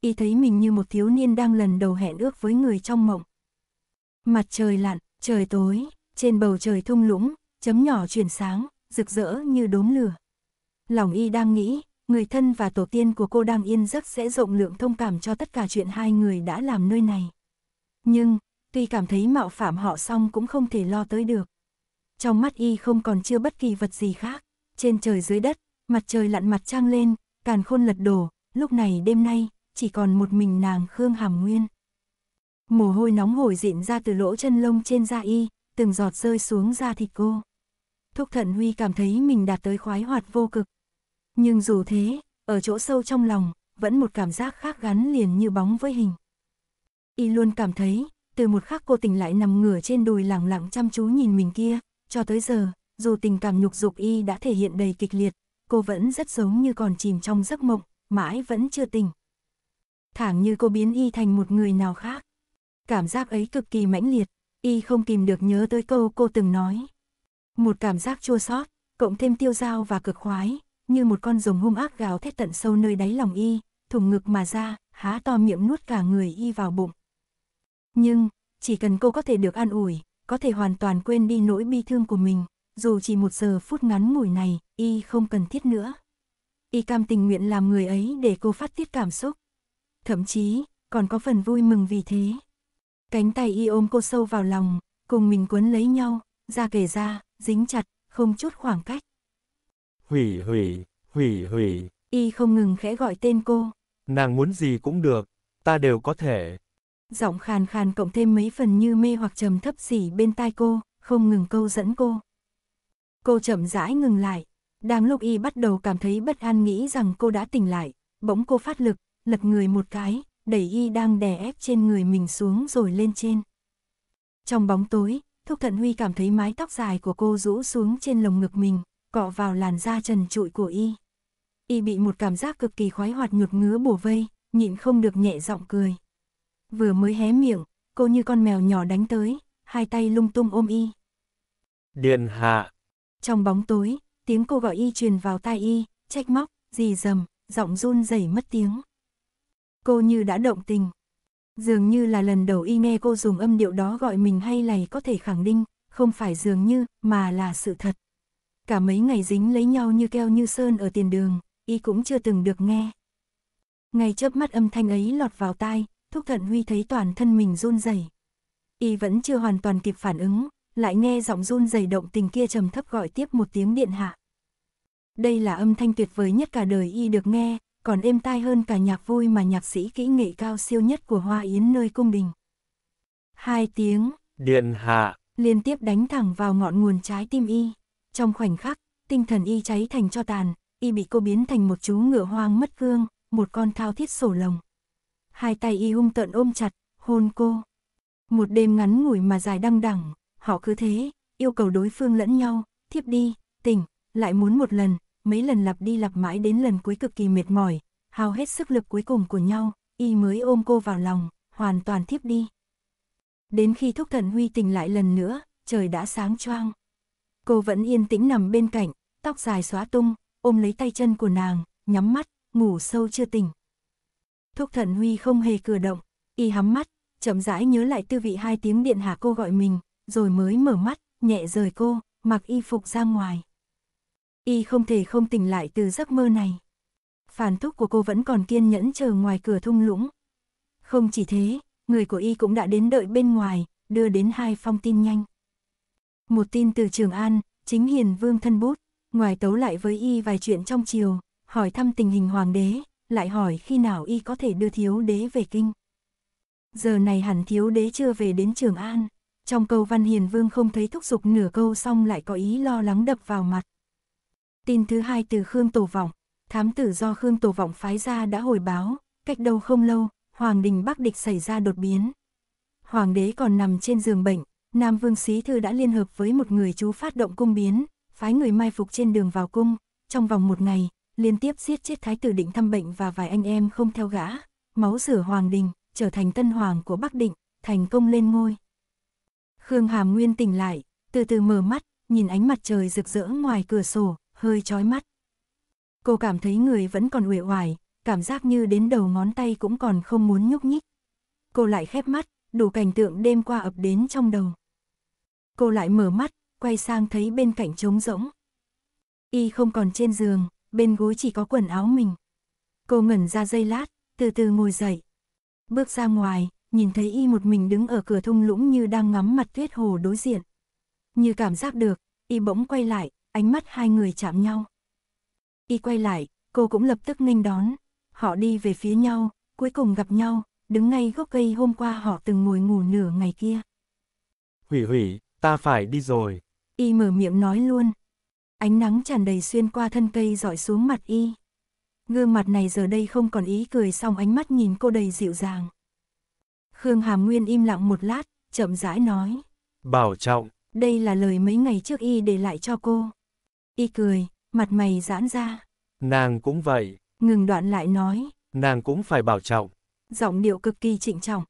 Y thấy mình như một thiếu niên đang lần đầu hẹn ước với người trong mộng. Mặt trời lặn, trời tối, trên bầu trời thung lũng, chấm nhỏ chuyển sáng, rực rỡ như đốm lửa. Lòng y đang nghĩ, người thân và tổ tiên của cô đang yên giấc sẽ rộng lượng thông cảm cho tất cả chuyện hai người đã làm nơi này. Nhưng, tuy cảm thấy mạo phạm họ xong cũng không thể lo tới được. Trong mắt y không còn chưa bất kỳ vật gì khác, trên trời dưới đất, mặt trời lặn mặt trăng lên, càn khôn lật đổ, lúc này đêm nay, chỉ còn một mình nàng Khương Hàm Nguyên. Mồ hôi nóng hổi dịn ra từ lỗ chân lông trên da y, từng giọt rơi xuống da thịt cô. Thúc Thận Huy cảm thấy mình đạt tới khoái hoạt vô cực. Nhưng dù thế, ở chỗ sâu trong lòng, vẫn một cảm giác khác gắn liền như bóng với hình. Y luôn cảm thấy, từ một khắc cô tỉnh lại nằm ngửa trên đùi lẳng lặng chăm chú nhìn mình kia, cho tới giờ, dù tình cảm nhục dục y đã thể hiện đầy kịch liệt, cô vẫn rất giống như còn chìm trong giấc mộng, mãi vẫn chưa tỉnh. Thẳng như cô biến y thành một người nào khác. Cảm giác ấy cực kỳ mãnh liệt, y không kìm được nhớ tới câu cô từng nói, một cảm giác chua xót, cộng thêm tiêu dao và cực khoái, như một con rồng hung ác gào thét tận sâu nơi đáy lòng y, thủng ngực mà ra, há to miệng nuốt cả người y vào bụng. Nhưng, chỉ cần cô có thể được an ủi, có thể hoàn toàn quên đi nỗi bi thương của mình, dù chỉ một giờ phút ngắn ngủi này, y không cần thiết nữa. Y cam tình nguyện làm người ấy để cô phát tiết cảm xúc. Thậm chí, còn có phần vui mừng vì thế. Cánh tay y ôm cô sâu vào lòng, cùng mình cuốn lấy nhau, ra kể ra, dính chặt, không chút khoảng cách. Hủy hủy, hủy hủy. Y không ngừng khẽ gọi tên cô. Nàng muốn gì cũng được, ta đều có thể. Giọng khàn khàn cộng thêm mấy phần như mê hoặc trầm thấp xỉ bên tai cô, không ngừng câu dẫn cô. Cô chậm rãi ngừng lại. Đang lúc y bắt đầu cảm thấy bất an nghĩ rằng cô đã tỉnh lại, bỗng cô phát lực, lật người một cái, đẩy y đang đè ép trên người mình xuống rồi lên trên. Trong bóng tối, Thúc Thận Huy cảm thấy mái tóc dài của cô rũ xuống trên lồng ngực mình, cọ vào làn da trần trụi của y. Y bị một cảm giác cực kỳ khoái hoạt nhột ngứa bổ vây, nhịn không được nhẹ giọng cười. Vừa mới hé miệng, cô như con mèo nhỏ đánh tới, hai tay lung tung ôm y. Điện hạ. Trong bóng tối, tiếng cô gọi y truyền vào tai y, trách móc, gì dầm, giọng run rẩy mất tiếng. Cô như đã động tình, Dường như là lần đầu y nghe cô dùng âm điệu đó gọi mình hay lầy có thể khẳng định, không phải dường như, mà là sự thật. Cả mấy ngày dính lấy nhau như keo như sơn ở tiền đường, y cũng chưa từng được nghe. Ngay chớp mắt âm thanh ấy lọt vào tai, Thúc Thận Huy thấy toàn thân mình run rẩy. Y vẫn chưa hoàn toàn kịp phản ứng, lại nghe giọng run rẩy động tình kia trầm thấp gọi tiếp một tiếng điện hạ. Đây là âm thanh tuyệt vời nhất cả đời y được nghe, còn êm tai hơn cả nhạc vui mà nhạc sĩ kỹ nghệ cao siêu nhất của Hoa Yến nơi cung đình. Hai tiếng, điện hạ, liên tiếp đánh thẳng vào ngọn nguồn trái tim y. Trong khoảnh khắc, tinh thần y cháy thành cho tàn, y bị cô biến thành một chú ngựa hoang mất cương, một con thao thiết sổ lồng. Hai tay y hung tợn ôm chặt, hôn cô. Một đêm ngắn ngủi mà dài đăng đẳng, họ cứ thế, yêu cầu đối phương lẫn nhau, thiếp đi, tỉnh, lại muốn một lần, mấy lần lặp đi lặp mãi đến lần cuối cực kỳ mệt mỏi, hao hết sức lực cuối cùng của nhau, y mới ôm cô vào lòng, hoàn toàn thiếp đi. Đến khi thúc thần huy tỉnh lại lần nữa, trời đã sáng choang. Cô vẫn yên tĩnh nằm bên cạnh, tóc dài xóa tung, ôm lấy tay chân của nàng, nhắm mắt, ngủ sâu chưa tỉnh. Thúc thần huy không hề cử động, y hắm mắt, chậm rãi nhớ lại tư vị hai tiếng điện hạ cô gọi mình, rồi mới mở mắt, nhẹ rời cô, mặc y phục ra ngoài y không thể không tỉnh lại từ giấc mơ này. Phản thúc của cô vẫn còn kiên nhẫn chờ ngoài cửa thung lũng. Không chỉ thế, người của y cũng đã đến đợi bên ngoài, đưa đến hai phong tin nhanh. Một tin từ Trường An, chính hiền vương thân bút, ngoài tấu lại với y vài chuyện trong chiều, hỏi thăm tình hình hoàng đế, lại hỏi khi nào y có thể đưa thiếu đế về kinh. Giờ này hẳn thiếu đế chưa về đến Trường An. Trong câu văn hiền vương không thấy thúc giục nửa câu xong lại có ý lo lắng đập vào mặt. Tin thứ hai từ Khương Tổ Vọng, thám tử do Khương Tổ Vọng phái ra đã hồi báo, cách đâu không lâu, Hoàng đình Bắc Địch xảy ra đột biến. Hoàng đế còn nằm trên giường bệnh, Nam Vương Xí Thư đã liên hợp với một người chú phát động cung biến, phái người mai phục trên đường vào cung, trong vòng một ngày, liên tiếp giết chết thái tử định thăm bệnh và vài anh em không theo gã, máu rửa Hoàng đình, trở thành tân hoàng của Bắc Định, thành công lên ngôi. Khương Hàm Nguyên tỉnh lại, từ từ mở mắt, nhìn ánh mặt trời rực rỡ ngoài cửa sổ, hơi chói mắt. Cô cảm thấy người vẫn còn uể oải, cảm giác như đến đầu ngón tay cũng còn không muốn nhúc nhích. Cô lại khép mắt, đủ cảnh tượng đêm qua ập đến trong đầu. Cô lại mở mắt, quay sang thấy bên cạnh trống rỗng. Y không còn trên giường, bên gối chỉ có quần áo mình. Cô ngẩn ra giây lát, từ từ ngồi dậy. Bước ra ngoài, nhìn thấy Y một mình đứng ở cửa thung lũng như đang ngắm mặt tuyết hồ đối diện. Như cảm giác được, Y bỗng quay lại, ánh mắt hai người chạm nhau. Y quay lại, cô cũng lập tức nghênh đón. Họ đi về phía nhau, cuối cùng gặp nhau, đứng ngay gốc cây hôm qua họ từng ngồi ngủ nửa ngày kia. Hủy hủy, ta phải đi rồi. Y mở miệng nói luôn. Ánh nắng tràn đầy xuyên qua thân cây dọi xuống mặt Y. Gương mặt này giờ đây không còn ý cười xong ánh mắt nhìn cô đầy dịu dàng. Khương Hàm Nguyên im lặng một lát, chậm rãi nói. Bảo trọng. Đây là lời mấy ngày trước Y để lại cho cô. Y cười, mặt mày giãn ra. Nàng cũng vậy. Ngừng đoạn lại nói. Nàng cũng phải bảo trọng. Giọng điệu cực kỳ trịnh trọng.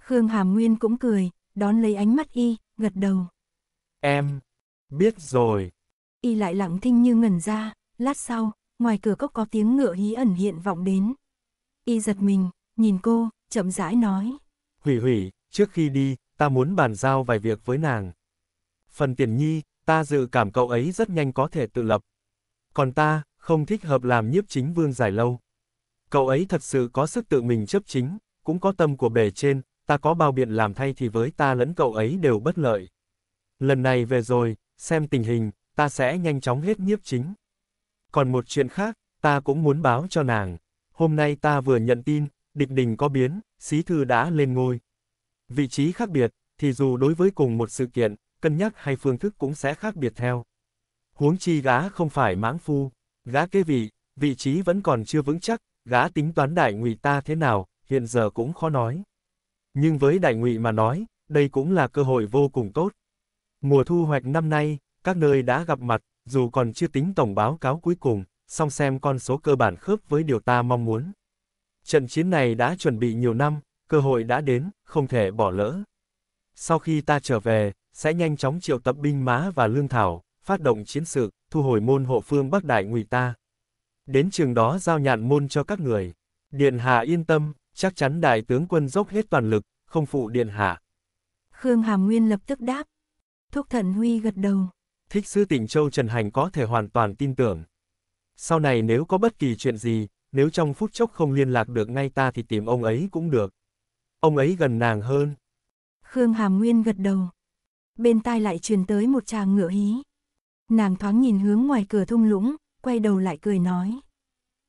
Khương Hàm Nguyên cũng cười, đón lấy ánh mắt Y, gật đầu. Em, biết rồi. Y lại lặng thinh như ngẩn ra, lát sau, ngoài cửa cốc có tiếng ngựa hí ẩn hiện vọng đến. Y giật mình, nhìn cô, chậm rãi nói. Hủy hủy, trước khi đi, ta muốn bàn giao vài việc với nàng. Phần tiền nhi, ta dự cảm cậu ấy rất nhanh có thể tự lập. Còn ta, không thích hợp làm nhiếp chính vương dài lâu. Cậu ấy thật sự có sức tự mình chấp chính, cũng có tâm của bề trên, ta có bao biện làm thay thì với ta lẫn cậu ấy đều bất lợi. Lần này về rồi, xem tình hình, ta sẽ nhanh chóng hết nhiếp chính. Còn một chuyện khác, ta cũng muốn báo cho nàng. Hôm nay ta vừa nhận tin, địch đình có biến, xí thư đã lên ngôi. Vị trí khác biệt, thì dù đối với cùng một sự kiện, cân nhắc hay phương thức cũng sẽ khác biệt theo. Huống chi gá không phải mãng phu, gá kế vị, vị trí vẫn còn chưa vững chắc, gá tính toán đại ngụy ta thế nào, hiện giờ cũng khó nói. Nhưng với đại ngụy mà nói, đây cũng là cơ hội vô cùng tốt. Mùa thu hoạch năm nay, các nơi đã gặp mặt, dù còn chưa tính tổng báo cáo cuối cùng, song xem con số cơ bản khớp với điều ta mong muốn. Trận chiến này đã chuẩn bị nhiều năm, cơ hội đã đến, không thể bỏ lỡ. Sau khi ta trở về, sẽ nhanh chóng triệu tập binh mã và lương thảo, phát động chiến sự, thu hồi môn hộ phương Bắc Đại Ngụy ta. Đến trường đó giao nhạn môn cho các người. Điện hạ yên tâm, chắc chắn đại tướng quân dốc hết toàn lực, không phụ điện hạ. Khương Hàm Nguyên lập tức đáp. Thúc Thận Huy gật đầu. Thích sư tỉnh Châu Trần Hành có thể hoàn toàn tin tưởng. Sau này nếu có bất kỳ chuyện gì, nếu trong phút chốc không liên lạc được ngay ta thì tìm ông ấy cũng được. Ông ấy gần nàng hơn. Khương Hàm Nguyên gật đầu bên tai lại truyền tới một tràng ngựa hí. Nàng thoáng nhìn hướng ngoài cửa thung lũng, quay đầu lại cười nói.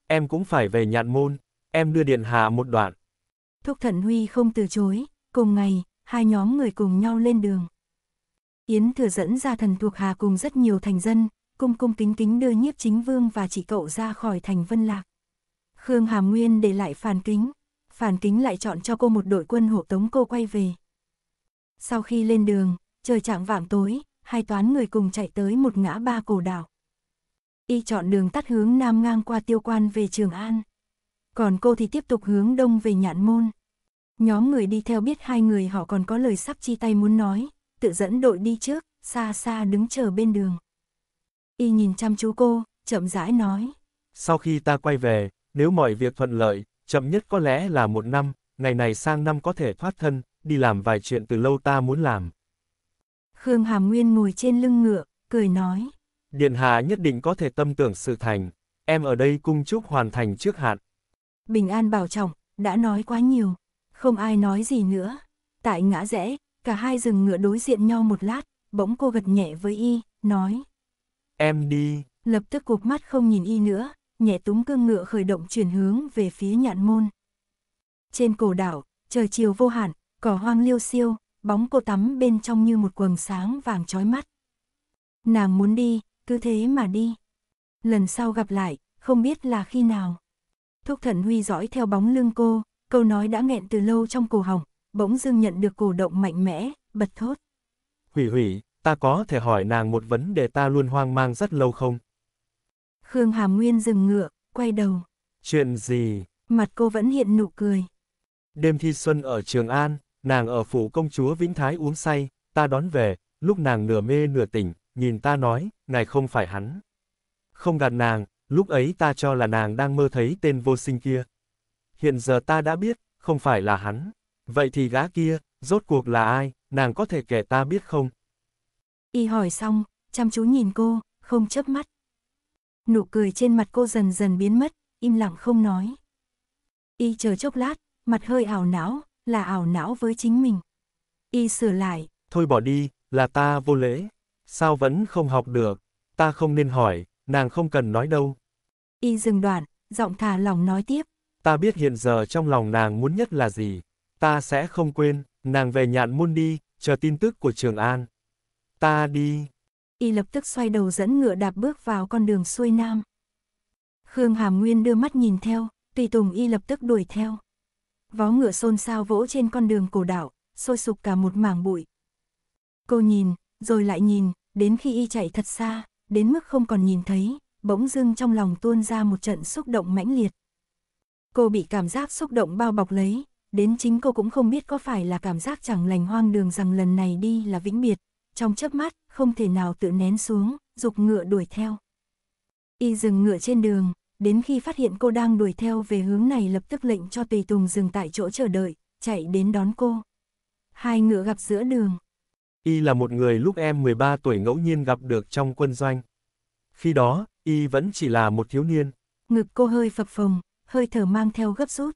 Em cũng phải về nhạn môn, em đưa điện hạ một đoạn. Thúc Thận Huy không từ chối, cùng ngày, hai nhóm người cùng nhau lên đường. Yến thừa dẫn ra thần thuộc hà cùng rất nhiều thành dân, cung cung kính kính đưa nhiếp chính vương và chị cậu ra khỏi thành vân lạc. Khương Hàm Nguyên để lại phản kính, phản kính lại chọn cho cô một đội quân hộ tống cô quay về. Sau khi lên đường, trời trạng vạng tối, hai toán người cùng chạy tới một ngã ba cổ đảo. Y chọn đường tắt hướng nam ngang qua tiêu quan về Trường An. Còn cô thì tiếp tục hướng đông về nhạn môn. Nhóm người đi theo biết hai người họ còn có lời sắp chi tay muốn nói, tự dẫn đội đi trước, xa xa đứng chờ bên đường. Y nhìn chăm chú cô, chậm rãi nói. Sau khi ta quay về, nếu mọi việc thuận lợi, chậm nhất có lẽ là một năm, ngày này sang năm có thể thoát thân, đi làm vài chuyện từ lâu ta muốn làm. Khương Hàm Nguyên ngồi trên lưng ngựa, cười nói. Điện hạ nhất định có thể tâm tưởng sự thành, em ở đây cung chúc hoàn thành trước hạn. Bình an bảo trọng, đã nói quá nhiều, không ai nói gì nữa. Tại ngã rẽ, cả hai dừng ngựa đối diện nhau một lát, bỗng cô gật nhẹ với y, nói. Em đi. Lập tức cục mắt không nhìn y nữa, nhẹ túm cương ngựa khởi động chuyển hướng về phía nhạn môn. Trên cổ đảo, trời chiều vô hạn, cỏ hoang liêu siêu, bóng cô tắm bên trong như một quầng sáng vàng trói mắt. Nàng muốn đi, cứ thế mà đi. Lần sau gặp lại, không biết là khi nào. Thúc thần huy dõi theo bóng lưng cô, câu nói đã nghẹn từ lâu trong cổ họng, bỗng dưng nhận được cổ động mạnh mẽ, bật thốt. Hủy hủy, ta có thể hỏi nàng một vấn đề ta luôn hoang mang rất lâu không? Khương Hàm Nguyên dừng ngựa, quay đầu. Chuyện gì? Mặt cô vẫn hiện nụ cười. Đêm thi xuân ở Trường An. Nàng ở phủ công chúa Vĩnh Thái uống say, ta đón về, lúc nàng nửa mê nửa tỉnh, nhìn ta nói, ngài không phải hắn. Không gạt nàng, lúc ấy ta cho là nàng đang mơ thấy tên vô sinh kia. Hiện giờ ta đã biết, không phải là hắn. Vậy thì gã kia, rốt cuộc là ai, nàng có thể kể ta biết không? Y hỏi xong, chăm chú nhìn cô, không chớp mắt. Nụ cười trên mặt cô dần dần biến mất, im lặng không nói. Y chờ chốc lát, mặt hơi ảo não, là ảo não với chính mình. Y sửa lại. Thôi bỏ đi, là ta vô lễ. Sao vẫn không học được? Ta không nên hỏi, nàng không cần nói đâu. Y dừng đoạn, giọng thả lòng nói tiếp. Ta biết hiện giờ trong lòng nàng muốn nhất là gì. Ta sẽ không quên, nàng về nhạn môn đi, chờ tin tức của Trường An. Ta đi. Y lập tức xoay đầu dẫn ngựa đạp bước vào con đường xuôi nam. Khương Hàm Nguyên đưa mắt nhìn theo, tùy tùng y lập tức đuổi theo. Vó ngựa xôn xao vỗ trên con đường cổ đạo, sôi sục cả một mảng bụi. Cô nhìn, rồi lại nhìn, đến khi y chạy thật xa, đến mức không còn nhìn thấy, bỗng dưng trong lòng tuôn ra một trận xúc động mãnh liệt. Cô bị cảm giác xúc động bao bọc lấy, đến chính cô cũng không biết có phải là cảm giác chẳng lành hoang đường rằng lần này đi là vĩnh biệt, trong chớp mắt, không thể nào tự nén xuống, dục ngựa đuổi theo. Y dừng ngựa trên đường, đến khi phát hiện cô đang đuổi theo về hướng này lập tức lệnh cho tùy tùng dừng tại chỗ chờ đợi, chạy đến đón cô. Hai ngựa gặp giữa đường. Y là một người lúc em 13 tuổi ngẫu nhiên gặp được trong quân doanh. Khi đó, Y vẫn chỉ là một thiếu niên. Ngực cô hơi phập phồng, hơi thở mang theo gấp rút.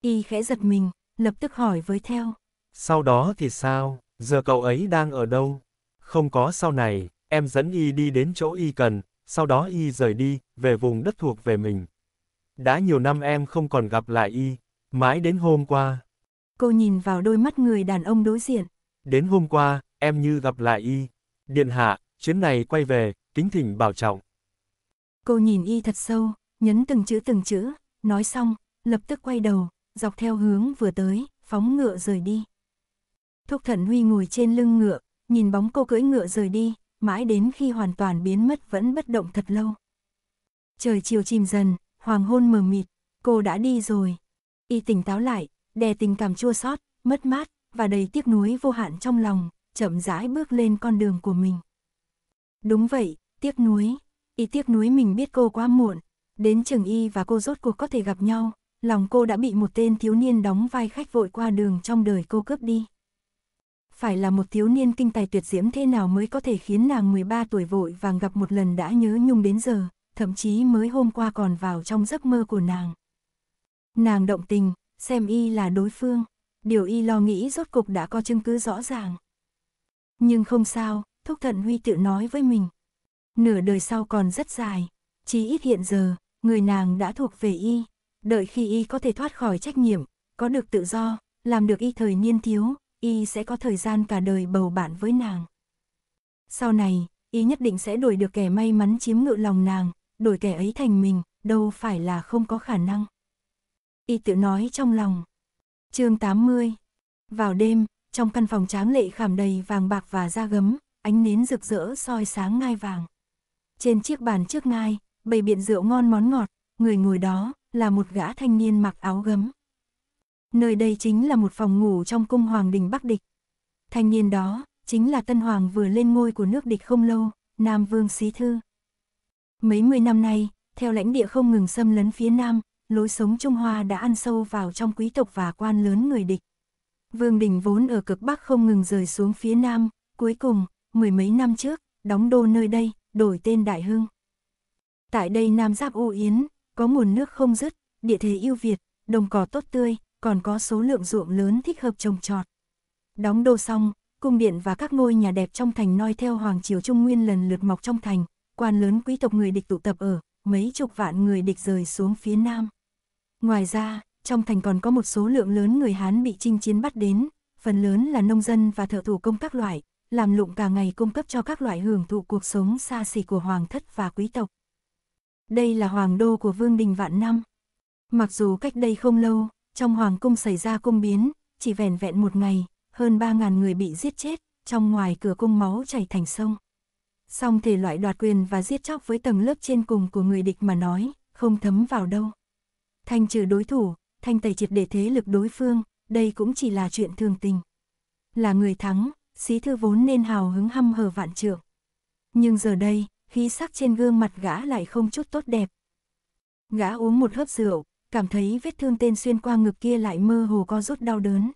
Y khẽ giật mình, lập tức hỏi với theo. Sau đó thì sao, giờ cậu ấy đang ở đâu? Không có sau này, em dẫn Y đi đến chỗ Y cần, sau đó y rời đi, về vùng đất thuộc về mình. Đã nhiều năm em không còn gặp lại y, mãi đến hôm qua. Cô nhìn vào đôi mắt người đàn ông đối diện. Đến hôm qua, em như gặp lại y. Điện hạ, chuyến này quay về, kính thỉnh bảo trọng. Cô nhìn y thật sâu, nhấn từng chữ từng chữ, nói xong, lập tức quay đầu, dọc theo hướng vừa tới, phóng ngựa rời đi. Thúc thần huy ngồi trên lưng ngựa, nhìn bóng cô cưỡi ngựa rời đi, mãi đến khi hoàn toàn biến mất vẫn bất động thật lâu. Trời chiều chìm dần, hoàng hôn mờ mịt, cô đã đi rồi. Y tỉnh táo lại, đè tình cảm chua xót, mất mát và đầy tiếc nuối vô hạn trong lòng, chậm rãi bước lên con đường của mình. Đúng vậy, tiếc nuối. Y tiếc nuối mình biết cô quá muộn, đến trường Y và cô rốt cuộc có thể gặp nhau, lòng cô đã bị một tên thiếu niên đóng vai khách vội qua đường trong đời cô cướp đi phải là một thiếu niên kinh tài tuyệt diễm thế nào mới có thể khiến nàng 13 tuổi vội vàng gặp một lần đã nhớ nhung đến giờ, thậm chí mới hôm qua còn vào trong giấc mơ của nàng. Nàng động tình, xem y là đối phương, điều y lo nghĩ rốt cục đã có chứng cứ rõ ràng. Nhưng không sao, Thúc Thận Huy tự nói với mình. Nửa đời sau còn rất dài, chí ít hiện giờ, người nàng đã thuộc về y, đợi khi y có thể thoát khỏi trách nhiệm, có được tự do, làm được y thời niên thiếu, y sẽ có thời gian cả đời bầu bạn với nàng. Sau này, y nhất định sẽ đổi được kẻ may mắn chiếm ngự lòng nàng, đổi kẻ ấy thành mình, đâu phải là không có khả năng. Y tự nói trong lòng. chương 80 Vào đêm, trong căn phòng tráng lệ khảm đầy vàng bạc và da gấm, ánh nến rực rỡ soi sáng ngai vàng. Trên chiếc bàn trước ngai, bày biện rượu ngon món ngọt, người ngồi đó là một gã thanh niên mặc áo gấm. Nơi đây chính là một phòng ngủ trong cung hoàng đình Bắc Địch. Thanh niên đó, chính là tân hoàng vừa lên ngôi của nước địch không lâu, Nam Vương Xí Thư. Mấy mươi năm nay, theo lãnh địa không ngừng xâm lấn phía Nam, lối sống Trung Hoa đã ăn sâu vào trong quý tộc và quan lớn người địch. Vương đình vốn ở cực Bắc không ngừng rời xuống phía Nam, cuối cùng, mười mấy năm trước, đóng đô nơi đây, đổi tên Đại Hưng. Tại đây Nam Giáp U Yến, có nguồn nước không dứt, địa thế ưu việt, đồng cỏ tốt tươi, còn có số lượng ruộng lớn thích hợp trồng trọt. Đóng đô xong, cung điện và các ngôi nhà đẹp trong thành noi theo Hoàng Triều Trung Nguyên lần lượt mọc trong thành, quan lớn quý tộc người địch tụ tập ở, mấy chục vạn người địch rời xuống phía nam. Ngoài ra, trong thành còn có một số lượng lớn người Hán bị chinh chiến bắt đến, phần lớn là nông dân và thợ thủ công các loại, làm lụng cả ngày cung cấp cho các loại hưởng thụ cuộc sống xa xỉ của hoàng thất và quý tộc. Đây là hoàng đô của Vương Đình Vạn Năm. Mặc dù cách đây không lâu, trong hoàng cung xảy ra cung biến, chỉ vẻn vẹn một ngày, hơn 3.000 người bị giết chết, trong ngoài cửa cung máu chảy thành sông. Song thể loại đoạt quyền và giết chóc với tầng lớp trên cùng của người địch mà nói, không thấm vào đâu. Thanh trừ đối thủ, thanh tẩy triệt để thế lực đối phương, đây cũng chỉ là chuyện thường tình. Là người thắng, xí thư vốn nên hào hứng hăm hở vạn trượng. Nhưng giờ đây, khí sắc trên gương mặt gã lại không chút tốt đẹp. Gã uống một hớp rượu, cảm thấy vết thương tên xuyên qua ngực kia lại mơ hồ co rút đau đớn.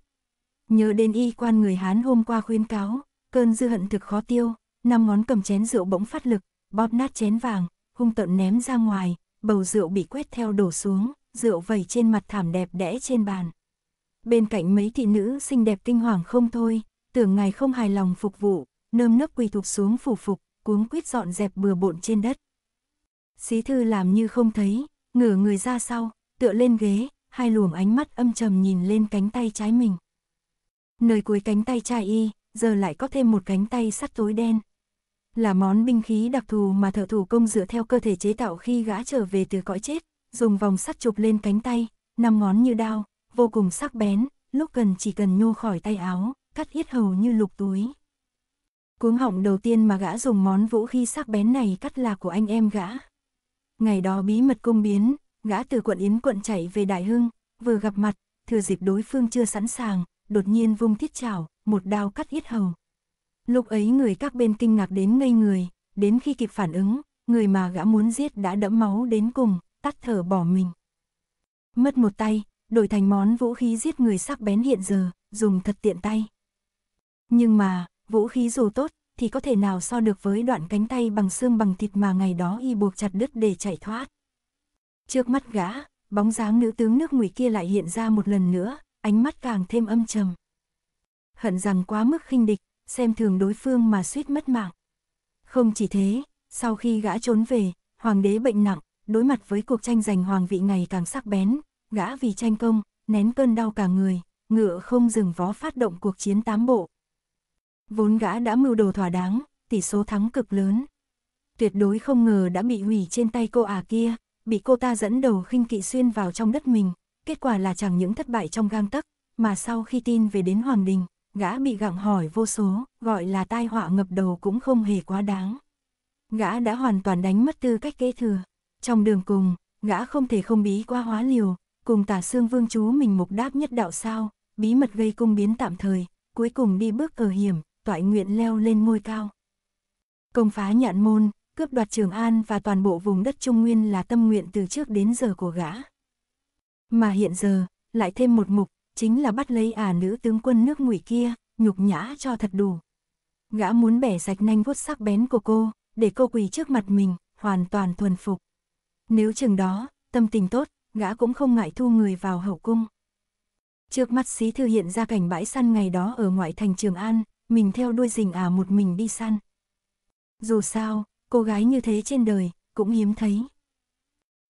Nhớ đến y quan người Hán hôm qua khuyên cáo, cơn dư hận thực khó tiêu, năm ngón cầm chén rượu bỗng phát lực, bóp nát chén vàng, hung tợn ném ra ngoài, bầu rượu bị quét theo đổ xuống, rượu vẩy trên mặt thảm đẹp đẽ trên bàn. Bên cạnh mấy thị nữ xinh đẹp kinh hoàng không thôi, tưởng ngài không hài lòng phục vụ, nơm nớp quỳ thục xuống phủ phục, cuống quýt dọn dẹp bừa bộn trên đất. Xí thư làm như không thấy, ngửa người ra sau, tựa lên ghế, hai luồng ánh mắt âm trầm nhìn lên cánh tay trái mình. Nơi cuối cánh tay trái y, giờ lại có thêm một cánh tay sắt tối đen. Là món binh khí đặc thù mà thợ thủ công dựa theo cơ thể chế tạo khi gã trở về từ cõi chết, dùng vòng sắt chụp lên cánh tay, năm ngón như đao, vô cùng sắc bén, lúc cần chỉ cần nhô khỏi tay áo, cắt yết hầu như lục túi. Cuống họng đầu tiên mà gã dùng món vũ khí sắc bén này cắt là của anh em gã. Ngày đó bí mật cung biến, gã từ quận Yến quận chạy về Đại Hưng, vừa gặp mặt, thừa dịp đối phương chưa sẵn sàng, đột nhiên vung thiết chảo, một đao cắt yết hầu. Lúc ấy người các bên kinh ngạc đến ngây người, đến khi kịp phản ứng, người mà gã muốn giết đã đẫm máu đến cùng, tắt thở bỏ mình. Mất một tay, đổi thành món vũ khí giết người sắc bén hiện giờ, dùng thật tiện tay. Nhưng mà, vũ khí dù tốt, thì có thể nào so được với đoạn cánh tay bằng xương bằng thịt mà ngày đó y buộc chặt đứt để chạy thoát. Trước mắt gã, bóng dáng nữ tướng nước ngụy kia lại hiện ra một lần nữa, ánh mắt càng thêm âm trầm. Hận rằng quá mức khinh địch, xem thường đối phương mà suýt mất mạng. Không chỉ thế, sau khi gã trốn về, hoàng đế bệnh nặng, đối mặt với cuộc tranh giành hoàng vị ngày càng sắc bén, gã vì tranh công, nén cơn đau cả người, ngựa không dừng vó phát động cuộc chiến tám bộ. Vốn gã đã mưu đồ thỏa đáng, tỷ số thắng cực lớn. Tuyệt đối không ngờ đã bị hủy trên tay cô ả à kia, bị cô ta dẫn đầu khinh kỵ xuyên vào trong đất mình, kết quả là chẳng những thất bại trong gang tấc, mà sau khi tin về đến Hoàng Đình, gã bị gặng hỏi vô số, gọi là tai họa ngập đầu cũng không hề quá đáng. Gã đã hoàn toàn đánh mất tư cách kế thừa. Trong đường cùng, gã không thể không bí qua hóa liều, cùng tả xương vương chú mình mục đáp nhất đạo sao, bí mật gây cung biến tạm thời, cuối cùng đi bước ở hiểm, toại nguyện leo lên ngôi cao. Công phá nhạn môn, cướp đoạt Trường An và toàn bộ vùng đất Trung Nguyên là tâm nguyện từ trước đến giờ của gã. Mà hiện giờ, lại thêm một mục, chính là bắt lấy à nữ tướng quân nước ngụy kia, nhục nhã cho thật đủ. Gã muốn bẻ sạch nanh vuốt sắc bén của cô, để cô quỳ trước mặt mình, hoàn toàn thuần phục. Nếu chừng đó, tâm tình tốt, gã cũng không ngại thu người vào hậu cung. Trước mắt xí thư hiện ra cảnh bãi săn ngày đó ở ngoại thành Trường An, mình theo đuôi rình à một mình đi săn. Dù sao, cô gái như thế trên đời, cũng hiếm thấy.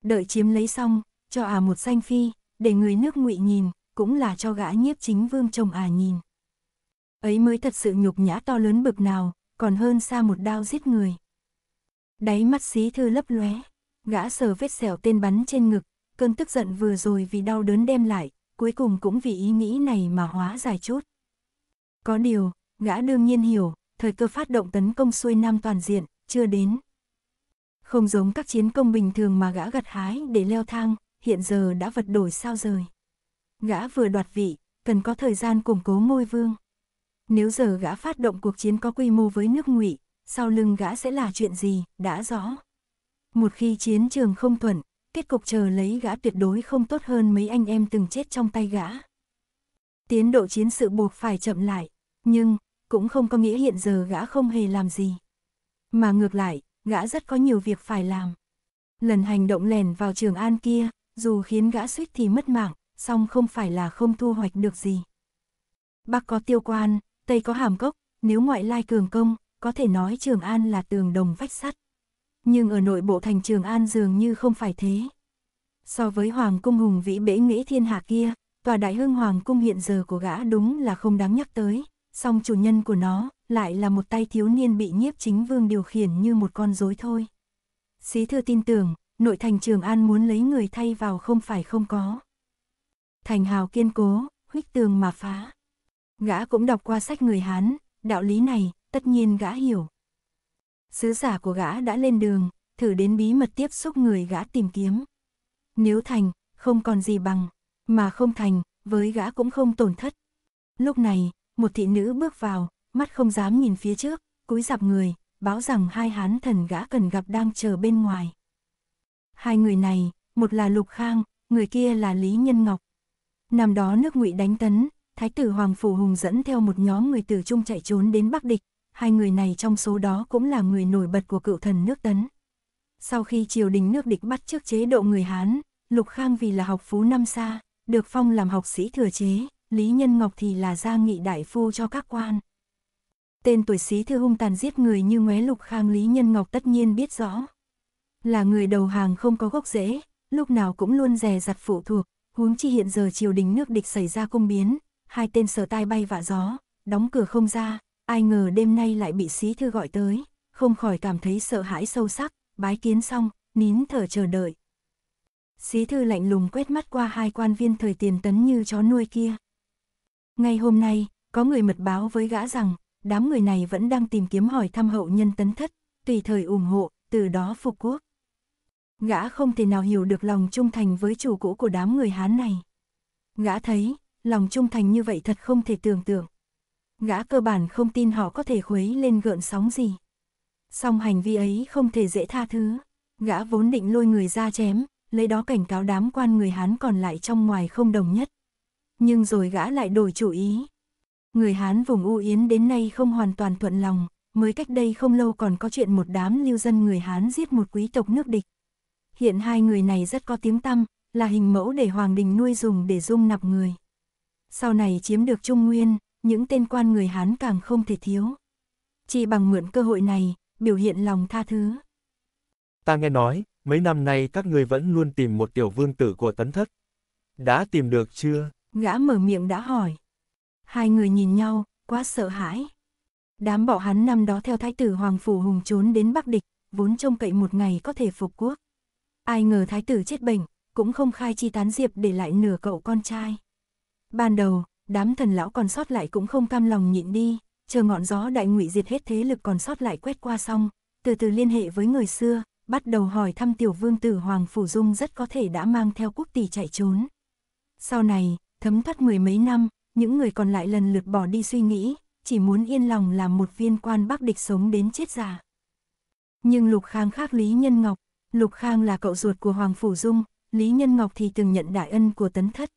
Đợi chiếm lấy xong, cho à một xanh phi, để người nước ngụy nhìn, cũng là cho gã nhiếp chính vương chồng à nhìn. Ấy mới thật sự nhục nhã to lớn bực nào, còn hơn xa một đao giết người. Đáy mắt xí thư lấp lóe, gã sờ vết sẹo tên bắn trên ngực, cơn tức giận vừa rồi vì đau đớn đem lại, cuối cùng cũng vì ý nghĩ này mà hóa giải chút. Có điều, gã đương nhiên hiểu, thời cơ phát động tấn công xuôi nam toàn diện, chưa đến. Không giống các chiến công bình thường mà gã gặt hái để leo thang, hiện giờ đã vật đổi sao rời. Gã vừa đoạt vị, cần có thời gian củng cố ngôi vương. Nếu giờ gã phát động cuộc chiến có quy mô với nước ngụy, sau lưng gã sẽ là chuyện gì, đã rõ. Một khi chiến trường không thuận, kết cục chờ lấy gã tuyệt đối không tốt hơn mấy anh em từng chết trong tay gã. Tiến độ chiến sự buộc phải chậm lại, nhưng cũng không có nghĩa hiện giờ gã không hề làm gì. Mà ngược lại, gã rất có nhiều việc phải làm. Lần hành động lèn vào trường An kia, dù khiến gã suýt thì mất mạng, song không phải là không thu hoạch được gì. Bắc có tiêu quan, Tây có hàm cốc, nếu ngoại lai cường công, có thể nói Trường An là tường đồng vách sắt. Nhưng ở nội bộ thành Trường An dường như không phải thế. So với Hoàng cung hùng vĩ bể nghĩa thiên hạ kia, tòa đại hương Hoàng cung hiện giờ của gã đúng là không đáng nhắc tới, song chủ nhân của nó, lại là một tay thiếu niên bị nhiếp chính vương điều khiển như một con rối thôi. Xí thư tin tưởng, nội thành Trường An muốn lấy người thay vào không phải không có. Thành hào kiên cố, huyết tường mà phá. Gã cũng đọc qua sách người Hán, đạo lý này, tất nhiên gã hiểu. Sứ giả của gã đã lên đường, thử đến bí mật tiếp xúc người gã tìm kiếm. Nếu thành, không còn gì bằng, mà không thành, với gã cũng không tổn thất. Lúc này, một thị nữ bước vào, mắt không dám nhìn phía trước, cúi dạp người, báo rằng hai hán thần gã cần gặp đang chờ bên ngoài. Hai người này, một là Lục Khang, người kia là Lý Nhân Ngọc. Năm đó nước ngụy đánh tấn, Thái tử Hoàng Phủ Hùng dẫn theo một nhóm người tử trung chạy trốn đến Bắc Địch, hai người này trong số đó cũng là người nổi bật của cựu thần nước tấn. Sau khi triều đình nước địch bắt trước chế độ người Hán, Lục Khang vì là học phú năm xa, được phong làm học sĩ thừa chế, Lý Nhân Ngọc thì là gia nghị đại phu cho các quan tên tuổi sĩ thư hung tàn giết người như ngoé lục khang Lý Nhân Ngọc tất nhiên biết rõ. Là người đầu hàng không có gốc rễ, lúc nào cũng luôn rè giặt phụ thuộc, huống chi hiện giờ triều đình nước địch xảy ra cung biến, hai tên sờ tai bay vạ gió, đóng cửa không ra, ai ngờ đêm nay lại bị sĩ thư gọi tới, không khỏi cảm thấy sợ hãi sâu sắc, bái kiến xong, nín thở chờ đợi. Sĩ thư lạnh lùng quét mắt qua hai quan viên thời tiền tấn như chó nuôi kia. Ngay hôm nay, có người mật báo với gã rằng, đám người này vẫn đang tìm kiếm hỏi thăm hậu nhân tấn thất, tùy thời ủng hộ, từ đó phục quốc. Gã không thể nào hiểu được lòng trung thành với chủ cũ của đám người Hán này. Gã thấy, lòng trung thành như vậy thật không thể tưởng tượng. Gã cơ bản không tin họ có thể khuấy lên gợn sóng gì. Song hành vi ấy không thể dễ tha thứ. Gã vốn định lôi người ra chém, lấy đó cảnh cáo đám quan người Hán còn lại trong ngoài không đồng nhất. Nhưng rồi gã lại đổi chủ ý, người Hán vùng U Yến đến nay không hoàn toàn thuận lòng, mới cách đây không lâu còn có chuyện một đám lưu dân người Hán giết một quý tộc nước địch. Hiện hai người này rất có tiếng tăm, là hình mẫu để Hoàng Đình nuôi dùng để dung nạp người. Sau này chiếm được Trung Nguyên, những tên quan người Hán càng không thể thiếu. Chỉ bằng mượn cơ hội này, biểu hiện lòng tha thứ. Ta nghe nói, mấy năm nay các người vẫn luôn tìm một tiểu vương tử của tấn thất. Đã tìm được chưa? Gã mở miệng đã hỏi. Hai người nhìn nhau, quá sợ hãi. Đám bỏ hắn năm đó theo thái tử Hoàng Phủ Hùng trốn đến Bắc Địch, vốn trông cậy một ngày có thể phục quốc. Ai ngờ thái tử chết bệnh, cũng không khai chi tán diệp để lại nửa cậu con trai. Ban đầu, đám thần lão còn sót lại cũng không cam lòng nhịn đi, chờ ngọn gió đại ngụy diệt hết thế lực còn sót lại quét qua xong, từ từ liên hệ với người xưa, bắt đầu hỏi thăm tiểu vương tử Hoàng Phủ Dung rất có thể đã mang theo quốc tỷ chạy trốn. Sau này, thấm thoát mười mấy năm, những người còn lại lần lượt bỏ đi suy nghĩ, chỉ muốn yên lòng làm một viên quan bắc địch sống đến chết già. Nhưng Lục Khang khác Lý Nhân Ngọc, Lục Khang là cậu ruột của Hoàng Phủ Dung, Lý Nhân Ngọc thì từng nhận đại ân của Tấn Thất.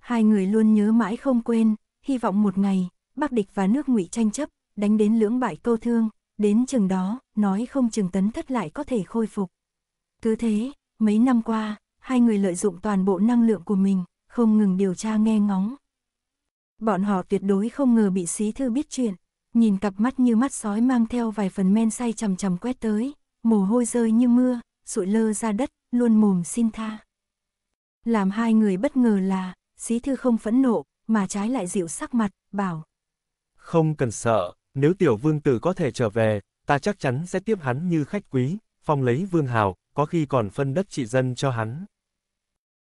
Hai người luôn nhớ mãi không quên, hy vọng một ngày, Bắc địch và nước ngụy tranh chấp, đánh đến lưỡng bại câu thương, đến chừng đó, nói không chừng Tấn Thất lại có thể khôi phục. Cứ thế, mấy năm qua, hai người lợi dụng toàn bộ năng lượng của mình, không ngừng điều tra nghe ngóng, Bọn họ tuyệt đối không ngờ bị xí thư biết chuyện, nhìn cặp mắt như mắt sói mang theo vài phần men say chầm chầm quét tới, mồ hôi rơi như mưa, sụi lơ ra đất, luôn mồm xin tha. Làm hai người bất ngờ là, xí thư không phẫn nộ, mà trái lại dịu sắc mặt, bảo. Không cần sợ, nếu tiểu vương tử có thể trở về, ta chắc chắn sẽ tiếp hắn như khách quý, phong lấy vương hào, có khi còn phân đất trị dân cho hắn.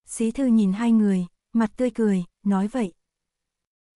Xí thư nhìn hai người, mặt tươi cười, nói vậy.